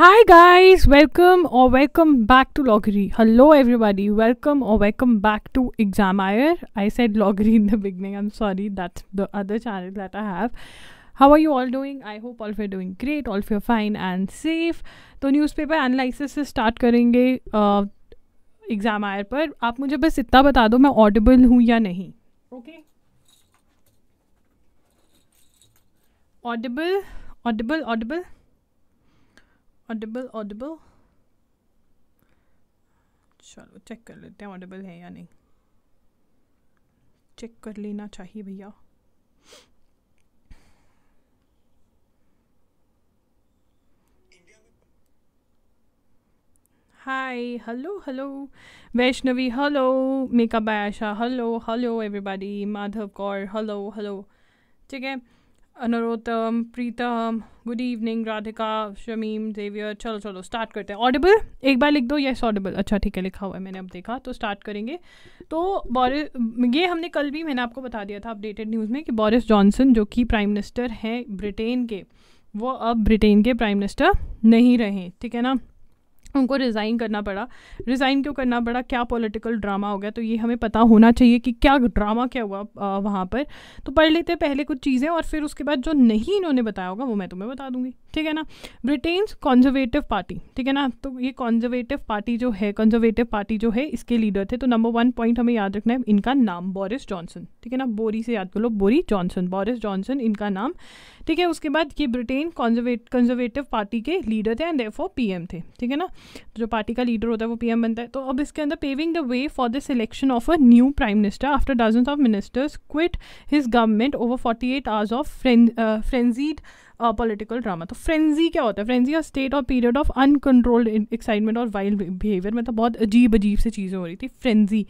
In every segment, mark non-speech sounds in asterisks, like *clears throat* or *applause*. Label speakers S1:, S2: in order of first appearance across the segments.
S1: Hi guys, welcome or welcome back to Loggery. Hello everybody, welcome or welcome back to Examire. I said Loggery in the beginning, I'm sorry, that's the other channel that I have. How are you all doing? I hope all of you are doing great, all of you are fine and safe. तो newspaper analysis से start करेंगे exam आयर पर आप मुझे बस इतना बता दो मैं ऑडिबल हूँ या नहीं okay audible audible audible audible audible चलो चेक कर लेते हैं ऑडिबल है या नहीं चेक कर लेना चाहिए भैया hi hello hello Vaishnavi hello makeup Ayesha hello hello everybody Madhav Kaur hello hello ठीक है Anurottam Pritam good evening Radhika Shamim Xavier चलो चलो स्टार्ट करते हैं ऑडिबल एक बार लिख दो येस ऑडिबल अच्छा ठीक है लिखा हुआ है मैंने अब देखा तो स्टार्ट करेंगे तो बोरिस ये हमने कल भी मैंने आपको बता दिया था अपडेटेड न्यूज़ में कि बोरिस जॉनसन जो कि प्राइम मिनिस्टर हैं ब्रिटेन के वो अब ब्रिटेन के प्राइम मिनिस्टर नहीं रहे ठीक है ना उनको रिज़ाइन करना पड़ा रिज़ाइन क्यों करना पड़ा क्या पॉलिटिकल ड्रामा हो गया तो ये हमें पता होना चाहिए कि क्या ड्रामा क्या हुआ वहाँ पर तो पढ़ लेते हैं पहले कुछ चीज़ें और फिर उसके बाद जो नहीं इन्होंने बताया होगा वो मैं तुम्हें बता दूंगी ठीक है ना ब्रिटेन्स कॉन्जर्वेटिव पार्टी ठीक है ना तो ये कॉन्जर्वेटिव पार्टी जो है कॉन्जर्वेटिव पार्टी जो है इसके लीडर थे तो नंबर वन पॉइंट हमें याद रखना है इनका नाम बोरिस जॉनसन ठीक है ना बोरी से याद कर लो बोरी जॉनसन बोरिस जॉनसन इनका नाम ठीक है उसके बाद ये ब्रिटेन कॉन्जर्वेट कंजर्वेटिव पार्टी के लीडर थे एंड देफो पी थे ठीक है ना जो पार्टी का लीडर होता है वो पीएम बनता है तो अब इसके अंदर paving the way for the selection of a new prime minister after dozen of ministers quit his government over forty eight hours of frenzied political drama तो फ्रेंजी क्या होता है फ्रेंजी का स्टेट और पीरियड ऑफ अनकंट्रोल्ड एक्साइटमेंट और wild behaviour मतलब बहुत अजीब अजीब से चीज़ें हो रही थी फ्रेंजी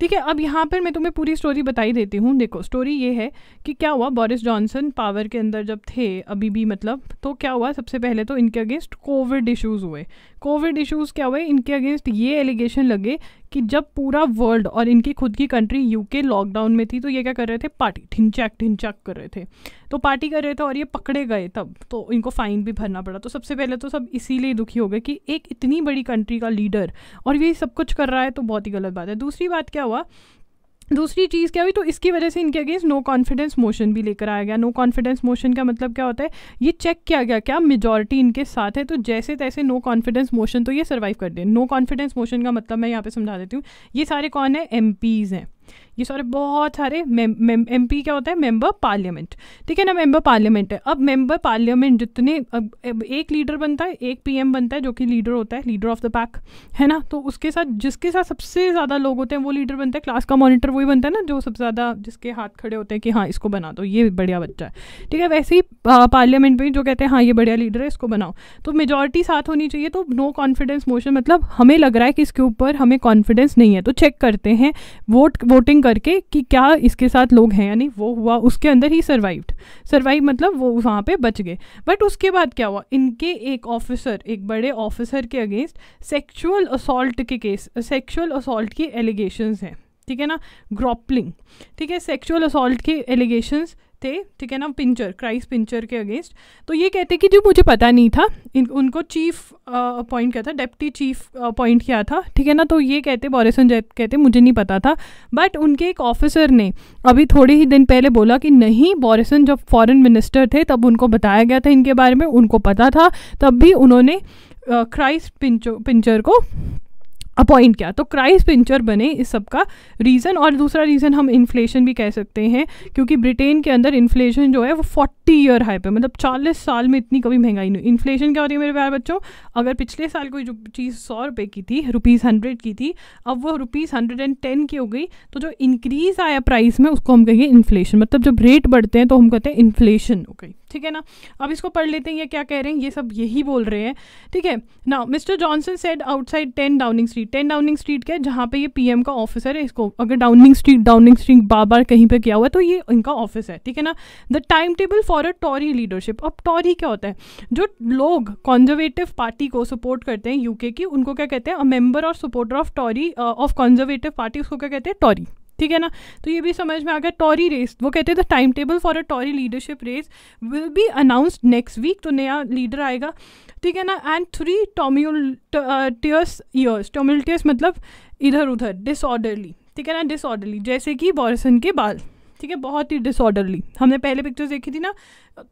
S1: ठीक है अब यहाँ पर मैं तुम्हें पूरी स्टोरी बताई देती हूँ देखो स्टोरी ये है कि क्या हुआ बोरिस जॉनसन पावर के अंदर जब थे अभी भी मतलब तो क्या हुआ सबसे पहले तो इनके अगेंस्ट कोविड इशूज़ हुए कोविड इशूज़ क्या हुए इनके अगेंस्ट ये एलिगेशन लगे कि जब पूरा वर्ल्ड और इनकी खुद की कंट्री यूके लॉकडाउन में थी तो ये क्या कर रहे थे पार्टी ठिनचैक ठिनचैक कर रहे थे तो पार्टी कर रहे थे और ये पकड़े गए तब तो इनको फाइन भी भरना पड़ा तो सबसे पहले तो सब इसीलिए दुखी हो गए कि एक इतनी बड़ी कंट्री का लीडर और ये सब कुछ कर रहा है तो बहुत ही गलत बात है दूसरी बात क्या हुआ दूसरी चीज़ क्या हुई तो इसकी वजह से इनके अगेंस्ट नो कॉन्फिडेंस मोशन भी लेकर आया गया नो कॉन्फिडेंस मोशन का मतलब क्या होता है ये चेक किया गया क्या मेजॉरिटी इनके साथ है तो जैसे तैसे नो कॉन्फिडेंस मोशन तो ये सर्वाइव कर दे नो कॉन्फिडेंस मोशन का मतलब मैं यहाँ पे समझा देती हूँ ये सारे कौन है एम हैं ये सारे बहुत सारे एम पी क्या होता है मेंबर पार्लियामेंट ठीक है ना मेंबर पार्लियामेंट है अब मेंबर पार्लियामेंट जितने अब, अब एक लीडर बनता है एक पीएम बनता है जो कि लीडर होता है लीडर ऑफ द पैक है ना तो उसके साथ जिसके साथ सबसे ज़्यादा लोग होते हैं वो लीडर बनता है क्लास का मॉनिटर वही बनता है ना जो सबसे ज़्यादा जिसके हाथ खड़े होते हैं कि हाँ इसको बना दो ये बढ़िया बच्चा है ठीक है वैसे ही पार्लियामेंट में जो कहते हैं हाँ ये बढ़िया लीडर है इसको बनाओ तो मेजोरिटी साथ होनी चाहिए तो नो कॉन्फिडेंस मोशन मतलब हमें लग रहा है कि इसके ऊपर हमें कॉन्फिडेंस नहीं है तो चेक करते हैं वोट वोट रिपोर्टिंग करके कि क्या इसके साथ लोग हैं यानी वो हुआ उसके अंदर ही सर्वाइव्ड सर्वाइव मतलब वो वहाँ पे बच गए बट उसके बाद क्या हुआ इनके एक ऑफिसर एक बड़े ऑफिसर के अगेंस्ट सेक्चुअल असोल्ट के केस सेक्शुअल असोल्ट की एलिगेशन हैं ठीक है ना ग्रॉपलिंग ठीक है सेक्शुअल असोल्ट के एलिगेशंस थे ठीक है ना पिंचर क्राइस पिंचर के अगेंस्ट तो ये कहते कि जो मुझे पता नहीं था इन उनको चीफ अपॉइंट uh, किया था डेप्टी चीफ अपॉइंट किया था ठीक है ना तो ये कहते बॉरिसन जैत कहते मुझे नहीं पता था बट उनके एक ऑफिसर ने अभी थोड़े ही दिन पहले बोला कि नहीं बॉरिसन जब फॉरेन मिनिस्टर थे तब उनको बताया गया था इनके बारे में उनको पता था तब भी उन्होंने uh, क्राइस्ट पिंचर को अपॉइंट किया तो क्राइस पिंचर बने इस सब का रीज़न और दूसरा रीज़न हम इन्फ्लेशन भी कह सकते हैं क्योंकि ब्रिटेन के अंदर इन्फ्लेशन जो है वो फोर्टी ईयर हाई पे मतलब चालीस साल में इतनी कभी महंगाई नहीं इन्फ्लेशन क्या हो रही है मेरे प्यार बच्चों अगर पिछले साल कोई जो चीज़ सौ रुपये की थी रुपीज़ हंड्रेड की थी अब वो रुपीज़ हंड्रेड एंड टेन की हो गई तो जो इंक्रीज़ आया प्राइस में उसको हम कहेंगे इन्फ्लेशन मतलब जब रेट बढ़ते हैं तो हम कहते हैं इन्फ्लेशन हो गई ठीक है ना अब इसको पढ़ लेते हैं ये क्या कह रहे हैं ये सब यही बोल रहे हैं ठीक है ना mister Johnson said outside ten Downing Street ten Downing Street के जहाँ पे ये पीएम का ऑफिसर है इसको अगर डाउनिंग स्ट्रीट डाउनिंग स्ट्रीट बार बार कहीं पे किया हुआ है तो ये इनका ऑफिस है ठीक है ना the time table for a Tory leadership अब टॉरी क्या होता है जो लोग कॉन्जर्वेटिव पार्टी को सपोर्ट करते हैं यूके की उनको क्या कहते हैं अ मेंबर और supporter of Tory of Conservative Party उसको क्या कहते हैं टॉरी ठीक है ना तो ये भी समझ में आ गया टॉरी रेस वो कहते थे time table for a Tory leadership race will be announced next week तो नया लीडर आएगा ठीक है ना and three tumultuous years tumultuous मतलब इधर उधर डिसऑर्डरली ठीक है ना डिसऑर्डरली जैसे कि बॉरिसन के बाल ठीक है बहुत ही डिसऑर्डरली हमने पहले पिक्चर्स देखी थी ना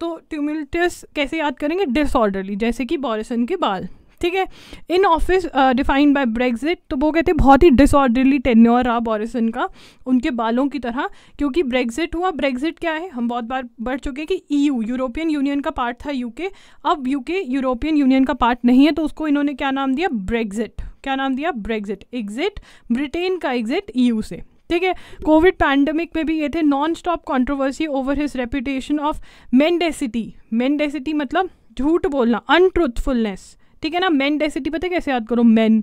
S1: तो ट्यूमिल्टियस कैसे याद करेंगे डिसऑर्डरली जैसे कि बॉरिसन के बाल ठीक है in office defined by Brexit तो वो कहते हैं बहुत ही डिसऑर्डरली टेन्योर रहा बॉरिसन का उनके बालों की तरह क्योंकि ब्रेग्जिट हुआ ब्रेग्जिट क्या है हम बहुत बार बढ़ चुके हैं कि ईयू यूरोपियन यूनियन का पार्ट था यूके अब यूके यूरोपियन यूनियन का पार्ट नहीं है तो उसको इन्होंने क्या नाम दिया ब्रेग्जिट क्या नाम दिया ब्रेग्जिट एग्जिट ब्रिटेन का एग्जिट ईयू e से ठीक है कोविड पैंडमिक में भी ये थे non stop controversy over his reputation of mendacity mendacity मतलब झूठ बोलना अनट्रूथफुलनेस ठीक है ना मैन डेसिटी पता कैसे याद करो मैन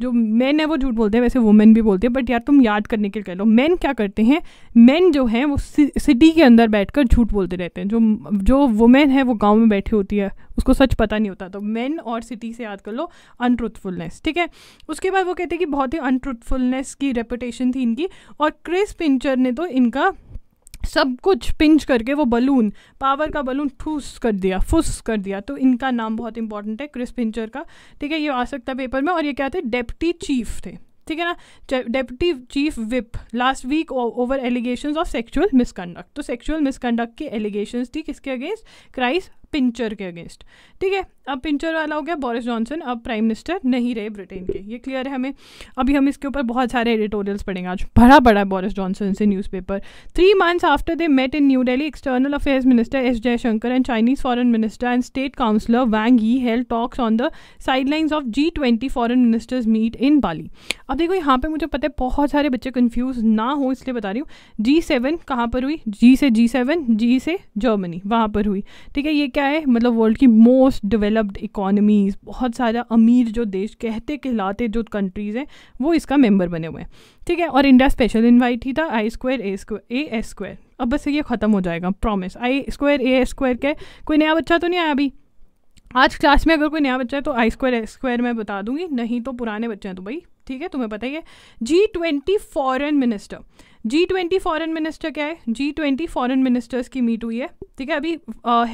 S1: जो मैन है वो झूठ बोलते हैं वैसे वुमेन भी बोलते हैं बट यार तुम याद करने के लिए कह लो मैन क्या करते हैं मैन जो हैं वो सिटी के अंदर बैठकर झूठ बोलते रहते हैं जो जो वुमेन है वो गांव में बैठी होती है उसको सच पता नहीं होता तो मैन और सिटी से याद कर लो अनट्रुथफुलनेस ठीक है उसके बाद वो कहते हैं कि बहुत ही अनट्रूथफुलनेस की रेपुटेशन थी इनकी और क्रिस पिंचर ने तो इनका सब कुछ पिंच करके वो बलून पावर का बलून ठूस कर दिया फुस कर दिया तो इनका नाम बहुत इंपॉर्टेंट है क्रिस पिंचर का ठीक है ये आ सकता है पेपर में और ये क्या थे डेप्टी चीफ थे ठीक है ना deputy chief whip last week over allegation of sexual misconduct तो सेक्सुअल मिसकंडक्ट की एलिगेशन थी किसके अगेंस्ट क्राइस्ट पिंचर के अगेंस्ट ठीक है अब पिंचर वाला हो गया बोरिस जॉनसन अब प्राइम मिनिस्टर नहीं रहे ब्रिटेन के ये क्लियर है हमें अभी हम इसके ऊपर बहुत सारे एडिटोरियल्स पढ़ेंगे आज बड़ा बड़ा बोरिस जॉनसन से newspaper three months after they met in New Delhi external affairs minister S Jaishankar and Chinese foreign minister and state councillor Wang he held talks on the sidelines of G twenty foreign ministers meet in Bali अब देखो यहाँ पर मुझे पता है बहुत सारे बच्चे कन्फ्यूज ना हो इसलिए बता रही हूँ जी सेवन कहाँ पर हुई जी से जी सेवन जी से जर्मनी वहाँ पर हुई ठीक है ये क्या क्या है मतलब वर्ल्ड की मोस्ट डेवलप्ड इकोनॉमीज़ बहुत सारा अमीर जो देश कहते कहलाते जो कंट्रीज़ हैं वो इसका मेंबर बने हुए हैं ठीक है और इंडिया स्पेशल इन्वाइट ही था I square A square A S square अब बस ये ख़त्म हो जाएगा promise I square A S square के कोई नया बच्चा तो नहीं आया अभी आज क्लास में अगर कोई नया बच्चा है तो आई स्क्वायर एस स्क्वायर मैं बता दूंगी नहीं तो पुराने बच्चे हैं तो भाई ठीक है तुम्हें पता ही है G twenty foreign minister G twenty foreign minister क्या है जी ट्वेंटी फॉरन मिनिस्टर्स की मीट हुई है ठीक है अभी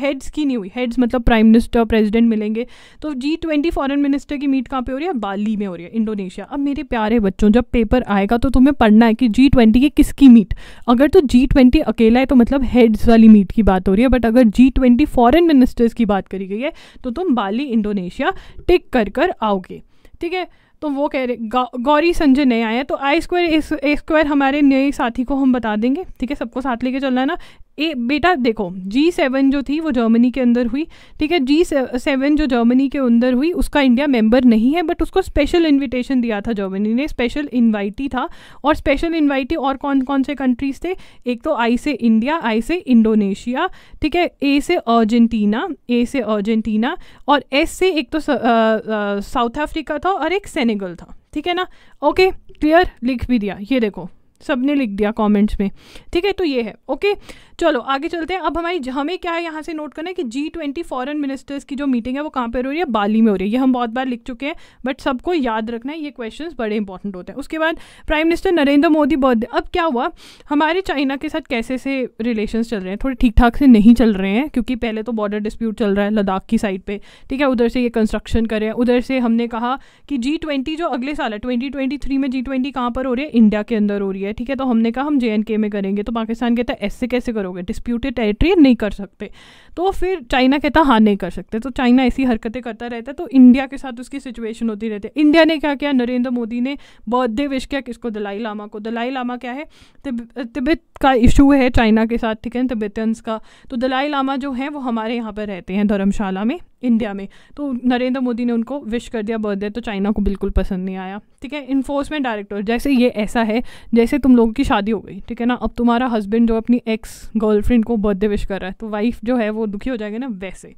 S1: हेड्स uh, की नहीं हुई हेड्स मतलब प्राइम मिनिस्टर प्रेसिडेंट मिलेंगे तो जी ट्वेंटी फॉरन मिनिस्टर की मीट कहाँ पे हो रही है बाली में हो रही है इंडोनेशिया अब मेरे प्यारे बच्चों जब पेपर आएगा तो तुम्हें पढ़ना है कि जी ट्वेंटी की किसकी मीट अगर तो जी ट्वेंटी अकेला है तो मतलब हेड्स वाली मीट की बात हो रही है बट अगर जी ट्वेंटी फॉरन मिनिस्टर्स की बात करी गई है तो तुम बाली इंडोनेशिया टिक कर कर आओगे ठीक है तो वो कह रहे गौ, गौरी संजय नए आए हैं तो आई स्क्वायर ए स्क्वायर हमारे नए साथी को हम बता देंगे ठीक है सबको साथ लेके चलना है ना ए बेटा देखो जी सेवन जो थी वो जर्मनी के अंदर हुई ठीक है जी सेवन जो जर्मनी के अंदर हुई उसका इंडिया मेंबर नहीं है बट उसको स्पेशल इनविटेशन दिया था जर्मनी ने स्पेशल इनवाइटी था और स्पेशल इनवाइटी और कौन कौन से कंट्रीज थे एक तो आई से इंडिया आई से इंडोनेशिया ठीक है ए से अर्जेंटीना ए से अर्जेंटीना और एस से एक तो साउथ अफ्रीका था और एक सेनेगल था ठीक है ना ओके क्लियर लिख भी दिया ये देखो सब ने लिख दिया कमेंट्स में ठीक है तो ये है ओके चलो आगे चलते हैं अब हमारी हमें क्या है यहाँ से नोट करना है कि जी ट्वेंटी फॉरन मिनिस्टर्स की जो मीटिंग है वो कहाँ पर हो रही है बाली में हो रही है ये हम बहुत बार लिख चुके हैं बट सबको याद रखना है ये क्वेश्चन बड़े इंपॉर्टेंट होते हैं उसके बाद prime minister Narendra Modi birthday अब क्या हुआ हमारे चाइना के साथ कैसे से रिलेशन चल रहे हैं थोड़े ठीक ठाक से नहीं चल रहे हैं क्योंकि पहले तो बॉर्डर डिस्प्यूट चल रहा है लद्दाख की साइड पर ठीक है उधर से ये कंस्ट्रक्शन करें उधर से हमने कहा कि जी जो अगले साल है ट्वेंटी में जी ट्वेंटी कहाँ पर हो रही है इंडिया के अंदर हो रही है है ठीक है तो हमने कहा हम जे में करेंगे तो पाकिस्तान कहता है ऐसे कैसे करोगे डिस्प्यूटेड टेरिटरी नहीं कर सकते तो फिर चाइना कहता हाँ नहीं कर सकते तो चाइना ऐसी हरकतें करता रहता है तो इंडिया के साथ उसकी सिचुएशन होती रहती है इंडिया ने क्या किया नरेंद्र मोदी ने बर्थडे विश किया किसको दलाई लामा को दलाई लामा क्या है तिब्बत का इशू है चाइना के साथ ठीक है तिब्बतन्स का तो दलाई लामा जो है वो हमारे यहाँ पर रहते हैं धर्मशाला में इंडिया में तो नरेंद्र मोदी ने उनको विश कर दिया बर्थडे तो चाइना को बिल्कुल पसंद नहीं आया ठीक है इन्फोर्समेंट डायरेक्टर जैसे ये ऐसा है जैसे तुम लोगों की शादी हो गई ठीक है ना अब तुम्हारा हस्बैंड जो अपनी एक्स गर्लफ्रेंड को बर्थडे विश कर रहा है तो वाइफ जो है वो दुखी हो जाएगा ना वैसे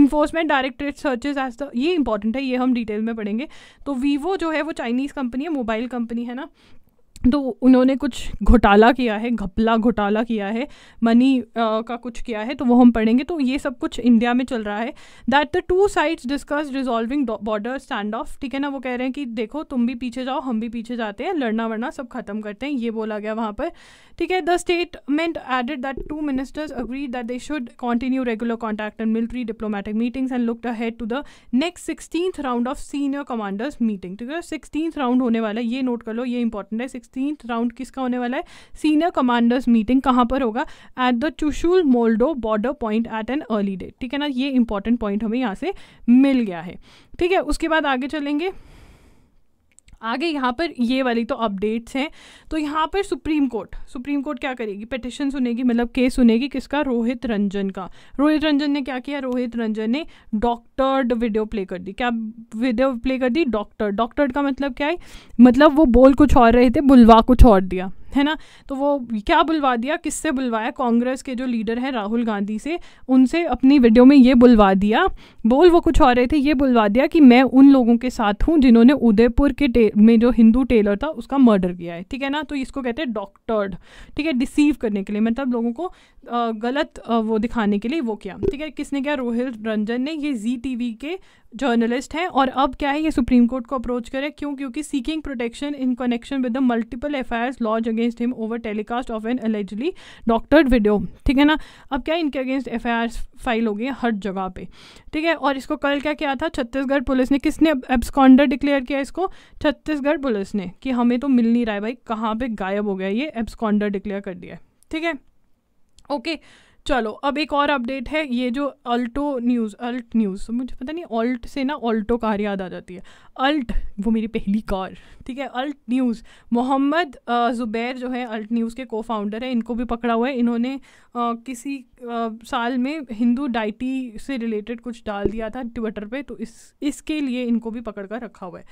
S1: enforcement directorate searches as the ये इंपॉर्टेंट है ये हम डिटेल में पढ़ेंगे तो वीवो जो है वो चाइनीज़ कंपनी है मोबाइल कंपनी है ना तो उन्होंने कुछ घोटाला किया है घपला घोटाला किया है मनी uh, का कुछ किया है तो वो हम पढ़ेंगे तो ये सब कुछ इंडिया में चल रहा है that the two sides discuss resolving border standoff ठीक है ना वो कह रहे हैं कि देखो तुम भी पीछे जाओ हम भी पीछे जाते हैं लड़ना वड़ना सब खत्म करते हैं ये बोला गया वहाँ पर ठीक है the statement added that two ministers agree that they should continue regular contact and military diplomatic meetings and look ahead to the next sixteen round of senior commanders meeting ठीक है सिक्सटीन राउंड होने वाला है ये note कर लो ये important है sixteen round किसका होने वाला है सीनियर कमांडर्स मीटिंग कहाँ पर होगा at the Chushul Moldo border point at an early date ठीक है ना ये इंपॉर्टेंट पॉइंट हमें यहाँ से मिल गया है ठीक है उसके बाद आगे चलेंगे आगे यहाँ पर ये वाली तो अपडेट्स हैं तो यहाँ पर सुप्रीम कोर्ट सुप्रीम कोर्ट क्या करेगी पटिशन सुनेगी मतलब केस सुनेगी किसका रोहित रंजन का रोहित रंजन ने क्या किया रोहित रंजन ने डॉक डॉक्टर्ड वीडियो प्ले कर दी क्या वीडियो प्ले कर दी डॉक्टर डॉक्टर्ड का मतलब क्या है मतलब वो बोल कुछ और रहे थे बुलवा कुछ और दिया है ना तो वो क्या बुलवा दिया किससे बुलवाया कांग्रेस के जो लीडर हैं राहुल गांधी से उनसे अपनी वीडियो में ये बुलवा दिया बोल वो कुछ और रहे थे ये बुलवा दिया कि मैं उन लोगों के साथ हूँ जिन्होंने उदयपुर के में जो हिंदू टेलर था उसका मर्डर किया है ठीक है ना तो इसको कहते हैं डॉक्टर्ड ठीक है डिसीव करने के लिए मतलब लोगों को गलत वो दिखाने के लिए वो किया ठीक है किसने किया रोहित रंजन ने ये जी टीवी के जर्नलिस्ट हैं और अब क्या है ये सुप्रीम कोर्ट को अप्रोच करें क्यों क्योंकि seeking protection in connection with the multiple F I R lodged against him over telecast of an allegedly doctored video ठीक है ना अब क्या इनके against F I R file हो गई हर जगह पे ठीक है और इसको कल क्या किया था छत्तीसगढ़ पुलिस ने किसने एब्सकॉन्डर डिक्लेयर किया इसको छत्तीसगढ़ पुलिस ने कि हमें तो मिल नहीं रहा है भाई कहाँ पर गायब हो गया ये एब्सकॉन्डर डिक्लेयर कर दिया ठीक है ओके okay. चलो अब एक और अपडेट है ये जो अल्टो न्यूज़ अल्ट न्यूज़ मुझे पता नहीं अल्ट से ना अल्टो कार याद आ जाती है अल्ट वो मेरी पहली कार ठीक है अल्ट न्यूज़ मोहम्मद ज़ुबैर जो है अल्ट न्यूज़ के को फाउंडर है इनको भी पकड़ा हुआ है इन्होंने आ, किसी आ, साल में हिंदू डाइटी से रिलेटेड कुछ डाल दिया था ट्विटर पर तो इस इसके लिए इनको भी पकड़ कर रखा हुआ है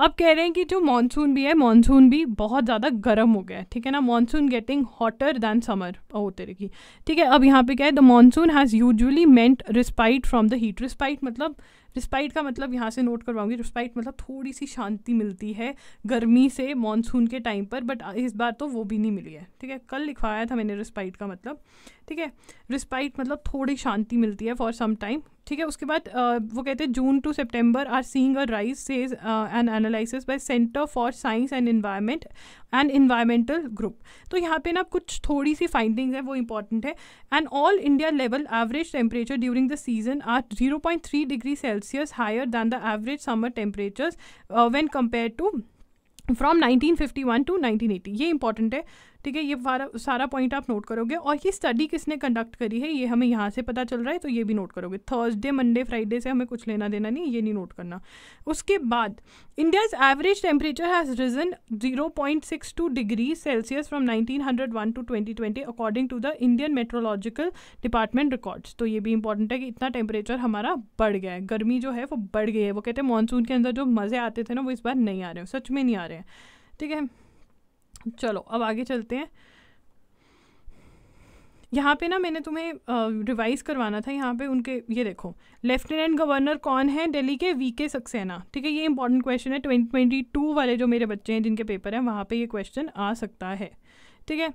S1: अब कह रहे हैं कि जो मानसून भी है मानसून भी बहुत ज़्यादा गर्म हो गया है ठीक है ना monsoon getting hotter than summer ओ तेरे की ठीक है अब यहाँ यहाँ पे क्या है the monsoon has usually meant respite from the heat respite मतलब रिस्पाइट का मतलब यहाँ से नोट करवाऊंगी रिस्पाइट मतलब थोड़ी सी शांति मिलती है गर्मी से मानसून के टाइम पर बट इस बार तो वो भी नहीं मिली है ठीक है कल लिखवाया था मैंने रिस्पाइट का मतलब ठीक है रिस्पाइट मतलब थोड़ी शांति मिलती है फॉर सम टाइम ठीक है उसके बाद वो कहते हैं June to September are seeing a rise says and analysis by Centre for Science and Environment and environmental group तो यहाँ पे ना कुछ थोड़ी सी फाइंडिंग्स हैं वो इंपॉर्टेंट uh, है and all India level average temperature during the season are zero point three degree Celsius higher than the average summer temperatures when compare to from one to nineteen eighty ये important है ठीक है ये सारा सारा point आप note करोगे और ये स्टडी किसने कंडक्ट करी है ये हमें यहाँ से पता चल रहा है तो ये भी नोट करोगे थर्सडे मंडे फ्राइडे से हमें कुछ लेना देना नहीं ये नहीं नोट करना उसके बाद India's average temperature has risen zero point six two degree Celsius from nineteen hundred one to twenty twenty according to the Indian Meteorological Department records तो ये भी इंपॉर्टेंट है कि इतना टेम्परेचर हमारा बढ़ गया है गर्मी जो है वो बढ़ गई है वो कहते हैं मानसून के अंदर जो मज़े आते थे ना वो इस बार नहीं आ रहे हैं सच में नहीं आ रहे हैं ठीक है चलो अब आगे चलते हैं यहाँ पे ना मैंने तुम्हें रिवाइज़ करवाना था यहाँ पे उनके ये देखो लेफ्टिनेंट गवर्नर कौन है दिल्ली के वी के सक्सेना ठीक है ये इंपॉर्टेंट क्वेश्चन है ट्वेंटी ट्वेंटी टू वाले जो मेरे बच्चे हैं जिनके पेपर हैं वहाँ पे ये क्वेश्चन आ सकता है ठीक है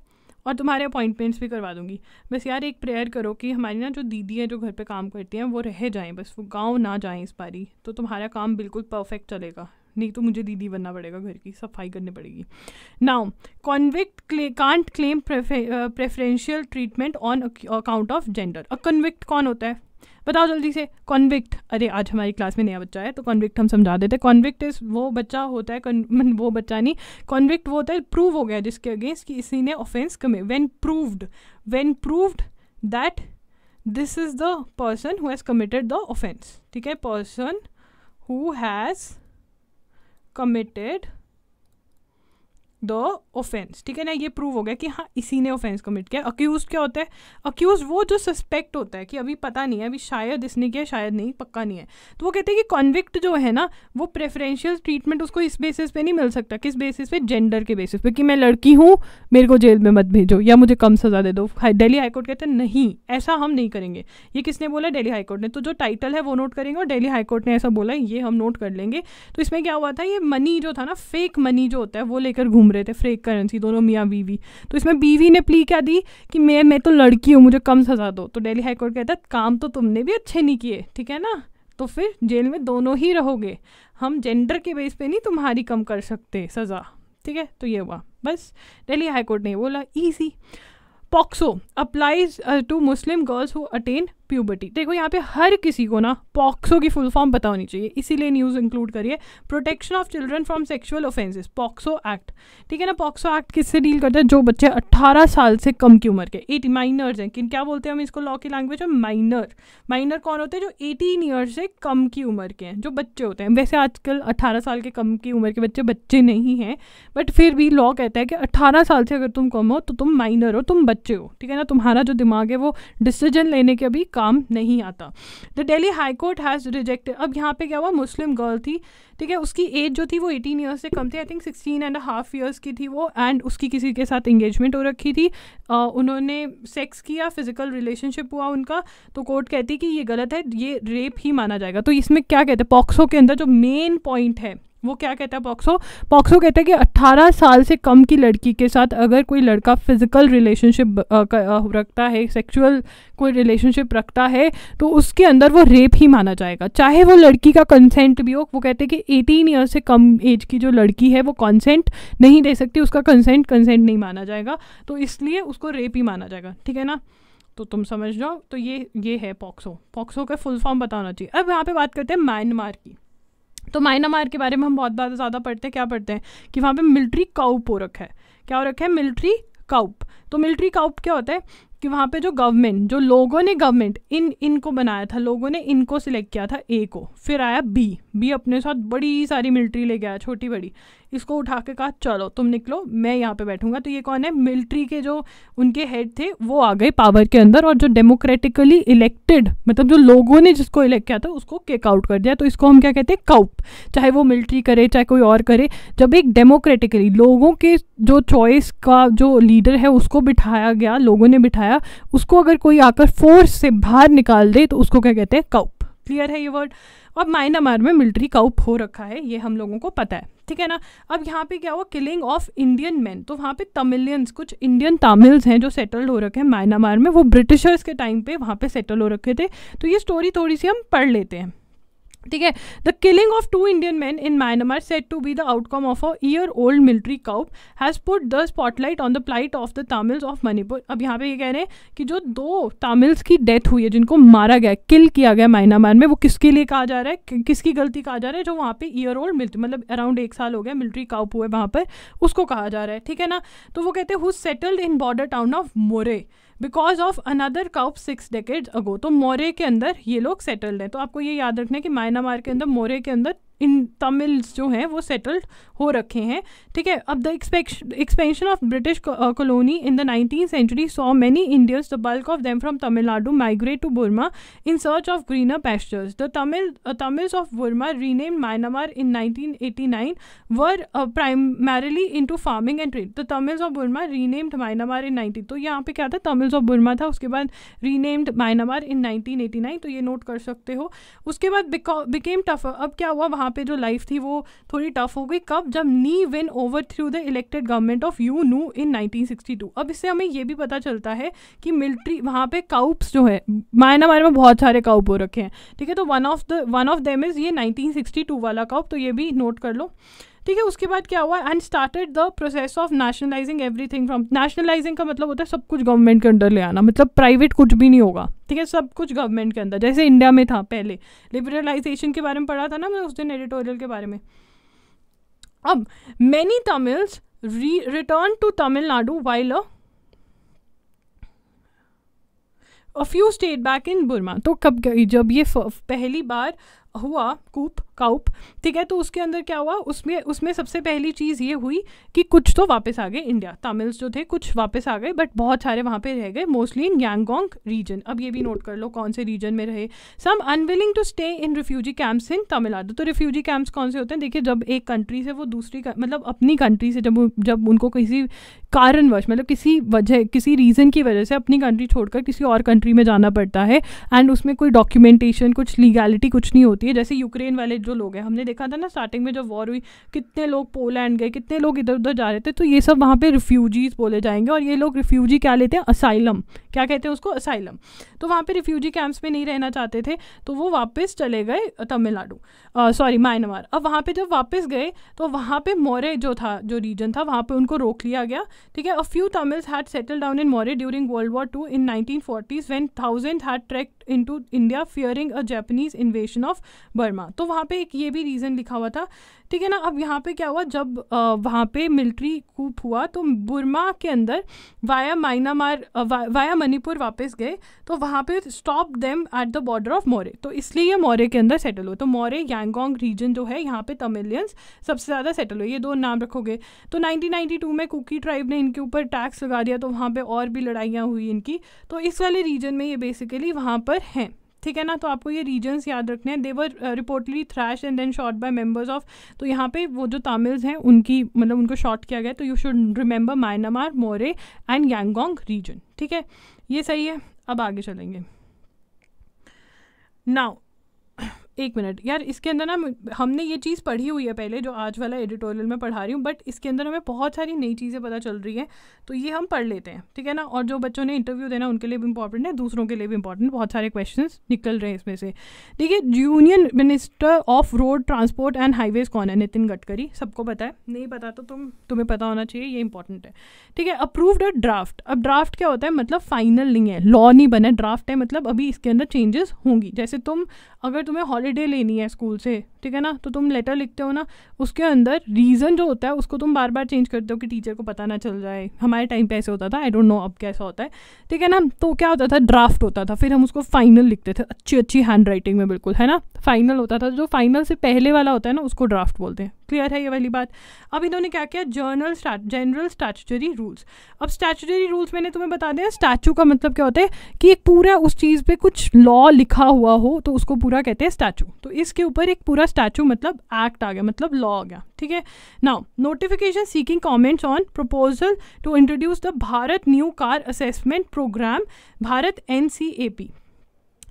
S1: और तुम्हारे अपॉइंटमेंट्स भी करवा दूँगी बस यार एक प्रेयर करो कि हमारी ना जो दीदी है जो घर पर काम करती हैं वो रह जाएँ बस वो गाँव ना जाएँ इस बारी तो तुम्हारा काम बिल्कुल परफेक्ट चलेगा नहीं तो मुझे दीदी बनना पड़ेगा घर की सफाई करनी पड़ेगी now convict can't claim preferential treatment on account of gender a convict कौन होता है बताओ जल्दी से कॉन्विक्ट अरे आज हमारी क्लास में नया बच्चा है तो कॉन्विक्ट हम समझा देते हैं कॉन्विक्ट इस वो बच्चा होता है वो बच्चा नहीं कॉन्विक्ट वो होता है प्रूव हो गया जिसके अगेंस्ट कि इसी ने offence came when proved when proved that this is the person who has committed the offence ठीक है person who has committed the offence ठीक है ना ये प्रूव हो गया कि हाँ इसी ने ऑफेंस कमिट किया अक्यूज क्या होता है अक्यूज वो जो सस्पेक्ट होता है कि अभी पता नहीं है अभी शायद इसने किया शायद नहीं पक्का नहीं है तो वो कहते हैं कि कॉन्विक्ट जो है ना वो प्रेफरेंशियल ट्रीटमेंट उसको इस बेसिस पे नहीं मिल सकता किस बेसिस पे जेंडर के बेसिस पे कि मैं लड़की हूँ मेरे को जेल में मत भेजो या मुझे कम सज़ा दे दो डेली हाईकोर्ट कहते हैं नहीं ऐसा हम नहीं करेंगे ये किसने बोला डेली हाईकोर्ट ने तो जो टाइटल है वो नोट करेंगे और डेली हाईकोर्ट ने ऐसा बोला ये हम नोट कर लेंगे तो इसमें क्या हुआ था ये मनी जो था ना फेक मनी जो होता है वो लेकर घूम रहे थे फ्रेक करेंसी दोनों मियाँ बीवी तो इसमें बीवी ने प्ली क्या दी कि मैं मैं तो लड़की हूँ मुझे कम सज़ा दो तो डेली हाईकोर्ट कहता है काम तो तुमने भी अच्छे नहीं किए ठीक है ना तो फिर जेल में दोनों ही रहोगे हम जेंडर के बेस पे नहीं तुम्हारी कम कर सकते सज़ा ठीक है तो ये हुआ बस डेली हाईकोर्ट ने बोला ईजी POCSO applies to Muslim girls who attain puberty देखो यहाँ पे हर किसी को ना पॉक्सो की फुल फॉर्म पता होनी चाहिए इसीलिए न्यूज़ इंक्लूड करिए protection of children from sexual offences POCSO act ठीक है ना पॉक्सो एक्ट किससे डील करता है जो बच्चे 18 साल से कम की उम्र के एटी माइनर्स हैं किन क्या बोलते हैं हम इसको लॉ की लैंग्वेज में माइनर माइनर कौन होते हैं जो एटीन ईयर से कम की उम्र के हैं जो बच्चे होते हैं वैसे आजकल अट्ठारह साल के कम की उम्र के बच्चे बच्चे नहीं हैं बट फिर भी लॉ कहता है कि अट्ठारह साल से अगर तुम कम हो तो तुम माइनर हो तुम बच्चे हो ठीक है ना तुम्हारा जो दिमाग है वो डिसीजन लेने के अभी काम नहीं आता the Delhi High Court has rejected अब यहाँ पे क्या हुआ मुस्लिम गर्ल थी ठीक है उसकी एज जो थी वो एटीन ईयर्स से कम थी I think sixteen and half years की थी वो एंड उसकी किसी के साथ इंगेजमेंट हो रखी थी आ, उन्होंने सेक्स किया फिजिकल रिलेशनशिप हुआ उनका तो कोर्ट कहती कि ये गलत है ये रेप ही माना जाएगा तो इसमें क्या कहते हैं पॉक्सो के अंदर जो मेन पॉइंट है वो क्या कहता है पॉक्सो पॉक्सो कहता है कि 18 साल से कम की लड़की के साथ अगर कोई लड़का फिज़िकल रिलेशनशिप रखता है सेक्सुअल कोई रिलेशनशिप रखता है तो उसके अंदर वो रेप ही माना जाएगा चाहे वो लड़की का कंसेंट भी हो वो कहते हैं कि 18 ईयर से कम एज की जो लड़की है वो कंसेंट नहीं दे सकती उसका कंसेंट कंसेंट नहीं माना जाएगा तो इसलिए उसको रेप ही माना जाएगा ठीक है ना तो तुम समझ जाओ तो ये ये है पॉक्सो पॉक्सो का फुल फॉर्म बताना चाहिए अब यहाँ पे बात करते हैं म्यांमार की तो मायनामार के बारे में हम बहुत बार ज़्यादा पढ़ते हैं क्या पढ़ते हैं कि वहाँ पे मिलिट्री काउप हो रखा है क्या हो रखा है मिलिट्री काउप तो मिलिट्री काउप क्या होता है कि वहाँ पे जो गवर्नमेंट जो लोगों ने गवर्नमेंट इन इनको बनाया था लोगों ने इनको सिलेक्ट किया था ए को फिर आया बी बी अपने साथ बड़ी सारी मिलिट्री ले गया छोटी बड़ी इसको उठा के कहा चलो तुम निकलो मैं यहाँ पे बैठूंगा तो ये कौन है मिलिट्री के जो उनके हेड थे वो आ गए पावर के अंदर और जो डेमोक्रेटिकली इलेक्टेड मतलब जो लोगों ने जिसको इलेक्ट किया था उसको केकआउट आउट कर दिया तो इसको हम क्या कहते हैं काउप चाहे वो मिलिट्री करे चाहे कोई और करे जब एक डेमोक्रेटिकली लोगों के जो चॉइस का जो लीडर है उसको बिठाया गया लोगों ने बिठाया खाया उसको अगर कोई आकर फोर्स से बाहर निकाल दे तो उसको क्या कहते हैं काउप क्लियर है ये वर्ड अब म्यांमार में मिलिट्री काउप हो रखा है ये हम लोगों को पता है ठीक है ना अब यहाँ पे क्या हुआ किलिंग ऑफ इंडियन मैन तो वहाँ पे तमिलियंस कुछ इंडियन तमिल्स हैं जो सेटल्ड हो रखे हैं म्यांमार में वो ब्रिटिशर्स के टाइम पे वहाँ पे सेटल हो रखे थे तो ये स्टोरी थोड़ी सी हम पढ़ लेते हैं ठीक है the killing of two Indian man in Myanmar set to be the outcome of a year old military coup has put the spotlight on the plight of the Tamils of Manipur अब यहाँ पे ये कह रहे हैं कि जो दो तमिल्स की डेथ हुई है जिनको मारा गया किल किया गया म्यांमार में वो किसके लिए कहा जा रहा है कि, किसकी गलती कहा जा रहा है जो वहाँ पे ईयर ओल्ड मिलिट्री मतलब अराउंड एक साल हो गया मिलिट्री काउप हुए वहाँ पर उसको कहा जा रहा है ठीक है ना तो वो कहते हैं who settled in border town of Moreh because of another coup six decade ago तो मोरे के अंदर ये लोग सेटल्ड हैं तो आपको ये याद रखना है कि म्यांमार के अंदर मोरे के अंदर इन तमिल्स जो हैं वो सेटल्ड हो रखे हैं ठीक है अब the expansion of British colony in the nineteen century saw many Indians the bulk of them from Tamil Nadu migrate to Burma in search of greener pastures the Tamil Tamils of Burma rename Myanmar in nineteen eighty nine were primarily to farming and trade the Tamils of Burma renamed Myanmar in nineteen तो यहाँ पे क्या था Tamils of बुरमा था उसके बाद renamed Myanmar in nineteen eighty nine तो ये नोट कर सकते हो उसके बाद बिकेम टफर अब क्या हुआ वहाँ वहाँ पे जो लाइफ थी वो थोड़ी टफ हो गई कब जब Ne Win overthrew the elected government of U Nu in 1962 अब इससे हमें ये भी पता चलता है कि मिलिट्री वहाँ पे काउप्स जो है मायना मायना में बहुत सारे काउप हो रखे हैं ठीक है तो one of the one of them is ये नाइनटीन वाला काउप तो ये भी नोट कर लो ठीक है उसके बाद क्या हुआ and started the process of nationalising everything from nationalising का मतलब होता है सब कुछ गवर्नमेंट के अंडर ले आना मतलब प्राइवेट कुछ भी नहीं होगा ठीक है सब कुछ गवर्नमेंट के अंदर जैसे इंडिया में था पहले लिबरलाइजेशन के बारे में पढ़ा था ना मैं उस दिन एडिटोरियल के बारे में अब many Tamils return to Tamil Nadu while a few stayed back in Burma तो कब जब ये पहली बार हुआ कूप काउप ठीक है तो उसके अंदर क्या हुआ उसमें उसमें सबसे पहली चीज़ ये हुई कि कुछ तो वापस आ गए इंडिया तमिल्स जो थे कुछ वापस आ गए बट बहुत सारे वहाँ पे रह गए मोस्टली इन यांगोंग रीजन अब ये भी नोट कर लो कौन से रीजन में रहे some unwilling to stay in refugee camps in Tamil Nadu तो रिफ्यूजी कैंप्स कौन से होते हैं देखिए जब एक कंट्री से वो दूसरी मतलब अपनी कंट्री से जब जब उनको किसी कारणवश मतलब किसी वजह किसी रीज़न की वजह से अपनी कंट्री छोड़कर किसी और कंट्री में जाना पड़ता है एंड उसमें कोई डॉक्यूमेंटेशन कुछ लीगैलिटी कुछ नहीं होती होती है जैसे यूक्रेन वाले जो लोग हैं हमने देखा था ना स्टार्टिंग में जब वॉर हुई कितने लोग पोलैंड गए कितने लोग इधर उधर जा रहे थे तो ये सब वहाँ पर रिफ्यूजीज बोले जाएंगे और ये लोग रिफ्यूजी क्या लेते हैं असाइलम क्या कहते हैं उसको असाइलम तो वहाँ पर रिफ्यूजी कैंप्स में नहीं रहना चाहते थे तो वो वापस चले गए तमिलनाडु सॉरी म्यांमार अब वहाँ पर जब वापस गए तो वहाँ पर मोरे जो था जो रीजन था वहाँ पर उनको रोक लिया गया ठीक है a few Tamils had settle down in Moreh during World War two in nineteen forties when thousand had trek to India fearing a Japanese invasion of Burma तो वहाँ पे एक ये भी रीज़न लिखा हुआ था ठीक है ना अब यहाँ पे क्या हुआ जब वहाँ पे मिलिट्री कूप हुआ तो बुरमा के अंदर वाया माइनामार वा, वाया मणिपुर वापस गए तो वहाँ पे stop them at the border of Moreh तो इसलिए ये मौर्य के अंदर सेटल हुए तो मौर्य यांगोंग रीजन जो है यहाँ पे तमिलियंस सबसे ज़्यादा सेटल हुए ये दो नाम रखोगे तो नाइनटीन में कुकी ट्राइब ने इनके ऊपर टैक्स लगा दिया तो वहाँ पर और भी लड़ाइयाँ हुई इनकी तो इस वाले रीजन में ये बेसिकली वहाँ पर हैं ठीक है ना तो आपको ये रीजन्स याद रखने हैं they were reportedly thrashed and then shot by members of तो यहाँ पे वो जो तमिल्स हैं उनकी मतलब उनको शॉट किया गया तो you should remember Myanmar Moreh and Yangon region ठीक है ये सही है अब आगे चलेंगे नाउ एक मिनट यार इसके अंदर ना हमने ये चीज़ पढ़ी हुई है पहले जो आज वाला एडिटोरियल में पढ़ा रही हूँ बट इसके अंदर हमें बहुत सारी नई चीज़ें पता चल रही हैं तो ये हम पढ़ लेते हैं ठीक है ना और जो बच्चों ने इंटरव्यू देना उनके लिए भी इंपॉर्टेंट है दूसरों के लिए भी इंपॉर्टेंट बहुत सारे क्वेश्चन निकल रहे हैं इसमें से ठीक है union minister of road transport and highways कौन है नितिन गडकरी सबको पता है नहीं पता तो तुम तुम्हें पता होना चाहिए ये इंपॉर्टेंट है ठीक है अप्रूव्ड अ ड्राफ्ट अब ड्राफ्ट क्या होता है मतलब फाइनल नहीं है लॉ नहीं बना ड्राफ्ट है मतलब अभी इसके अंदर चेंजेस होंगी जैसे तुम अगर तुम्हें हॉलीडे हॉलीडे लेनी है स्कूल से ठीक है ना तो तुम लेटर लिखते हो ना उसके अंदर रीज़न जो होता है उसको तुम बार बार चेंज करते हो कि टीचर को पता ना चल जाए हमारे टाइम पे ऐसे होता था आई डोंट नो अब कैसा होता है ठीक है ना तो क्या होता था ड्राफ्ट होता था फिर हम उसको फाइनल लिखते थे अच्छी अच्छी हैंड राइटिंग में बिल्कुल है ना फाइनल होता था जो फाइनल से पहले वाला होता है ना उसको ड्राफ्ट बोलते हैं क्लियर है ये वाली बात अब इन्होंने क्या किया जर्नल जनरल स्टैचुटरी रूल्स अब स्टैचुटरी रूल्स मैंने तुम्हें बता दिया स्टैचू का मतलब क्या होता है कि एक पूरा उस चीज़ पर कुछ लॉ लिखा हुआ हो तो उसको पूरा कहते हैं स्टैचू तो इसके ऊपर एक पूरा स्टैचू मतलब एक्ट आ गया मतलब लॉ आ गया ठीक है now notification seeking comments on proposal to introduce the Bharat new car assessment programme Bharat N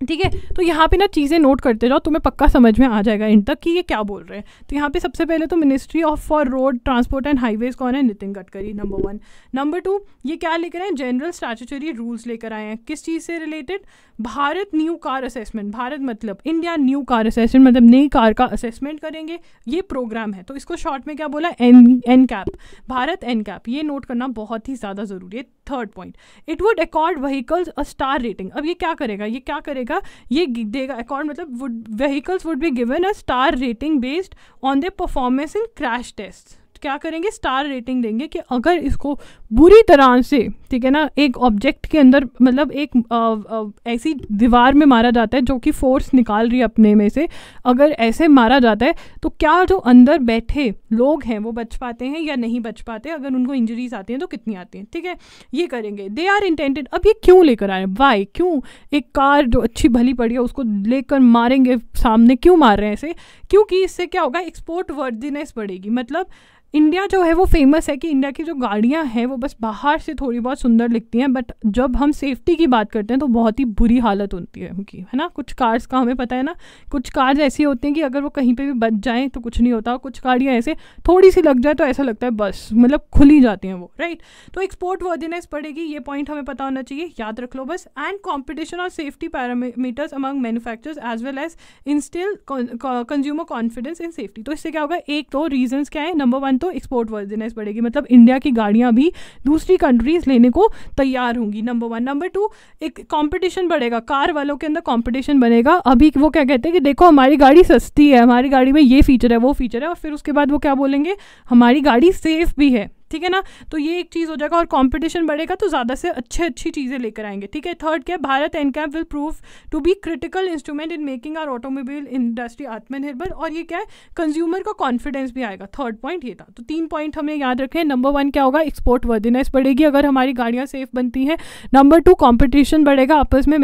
S1: ठीक है तो यहाँ पे ना चीज़ें नोट करते जाओ तुम्हें पक्का समझ में आ जाएगा इन तक कि ये क्या बोल रहे हैं तो यहाँ पे सबसे पहले तो ministry of for road transport and highways कौन है Nitin Gadkari number one number two ये क्या लेकर आए जनरल स्टैचुटरी रूल्स लेकर आए हैं किस चीज़ से related Bharat new car assessment Bharat मतलब इंडिया न्यू कार असेसमेंट मतलब नई कार का असेसमेंट करेंगे ये प्रोग्राम है तो इसको शॉर्ट में क्या बोला N NCAP Bharat NCAP ये नोट करना बहुत ही ज़्यादा ज़रूरी है third point it would accord vehicles a star rating अब ये क्या करेगा ये क्या करेगा जाएगा ये देगा अकाउंट मतलब would vehicles would be given a star rating based on the performance in crash test तो क्या करेंगे स्टार रेटिंग देंगे कि अगर इसको बुरी तरह से ठीक है ना एक ऑब्जेक्ट के अंदर मतलब एक आ, आ, ऐसी दीवार में मारा जाता है जो कि फोर्स निकाल रही है अपने में से अगर ऐसे मारा जाता है तो क्या जो अंदर बैठे लोग हैं वो बच पाते हैं या नहीं बच पाते अगर उनको इंजरीज आती हैं तो कितनी आती हैं ठीक है ये करेंगे दे आर इंटेंटेड अब ये क्यों लेकर आए वाई क्यों एक कार जो अच्छी भली पड़ी है उसको लेकर मारेंगे सामने क्यों मार रहे हैं ऐसे क्योंकि इससे क्या होगा एक्सपोर्ट वर्दीनेस बढ़ेगी मतलब इंडिया जो है वो फेमस है कि इंडिया की जो गाड़ियाँ हैं वो बस बाहर से थोड़ी बहुत सुंदर लिखती हैं बट जब हम सेफ्टी की बात करते हैं तो बहुत ही बुरी हालत होती है उनकी है ना कुछ कार्स का हमें पता है ना कुछ कार्स ऐसी होती हैं कि अगर वो कहीं पे भी बच जाएँ तो कुछ नहीं होता कुछ गाड़ियाँ ऐसे थोड़ी सी लग जाए तो ऐसा लगता है बस मतलब खुली जाती हैं वो राइट तो एक्सपोर्ट वर्दिनेस पड़ेगी ये पॉइंट हमें पता होना चाहिए याद रख लो बस एंड कॉम्पिटिशन और safety parameters among manufacture as well as instil consumer confidence in safety तो इससे क्या होगा एक दो रीजन्स क्या है नंबर वन परसेंट तो एक्सपोर्ट वर्जिनेस बढ़ेगी मतलब इंडिया की गाड़ियाँ भी दूसरी कंट्रीज लेने को तैयार होंगी नंबर वन नंबर टू एक कॉम्पिटिशन बढ़ेगा कार वालों के अंदर कॉम्पिटिशन बनेगा अभी वो क्या कहते हैं कि देखो हमारी गाड़ी सस्ती है हमारी गाड़ी में ये फीचर है वो फीचर है और फिर उसके बाद वो क्या बोलेंगे हमारी गाड़ी सेफ भी है ठीक है ना तो ये एक चीज़ हो जाएगा और कंपटीशन बढ़ेगा तो ज़्यादा से अच्छे अच्छी चीज़ें लेकर आएंगे ठीक है थर्ड क्या Bharat NCAP will prove to be critical instrument in making our automobile industry आत्मनिर्भर और ये क्या है कंज्यूमर का कॉन्फिडेंस भी आएगा थर्ड पॉइंट ये था तो तीन पॉइंट हमें याद रखें नंबर वन क्या होगा एक्सपोर्ट वर्दीनेस बढ़ेगी अगर हमारी गाड़ियाँ सेफ बनती हैं नंबर टू कॉम्पिटिशन बढ़ेगा आपस में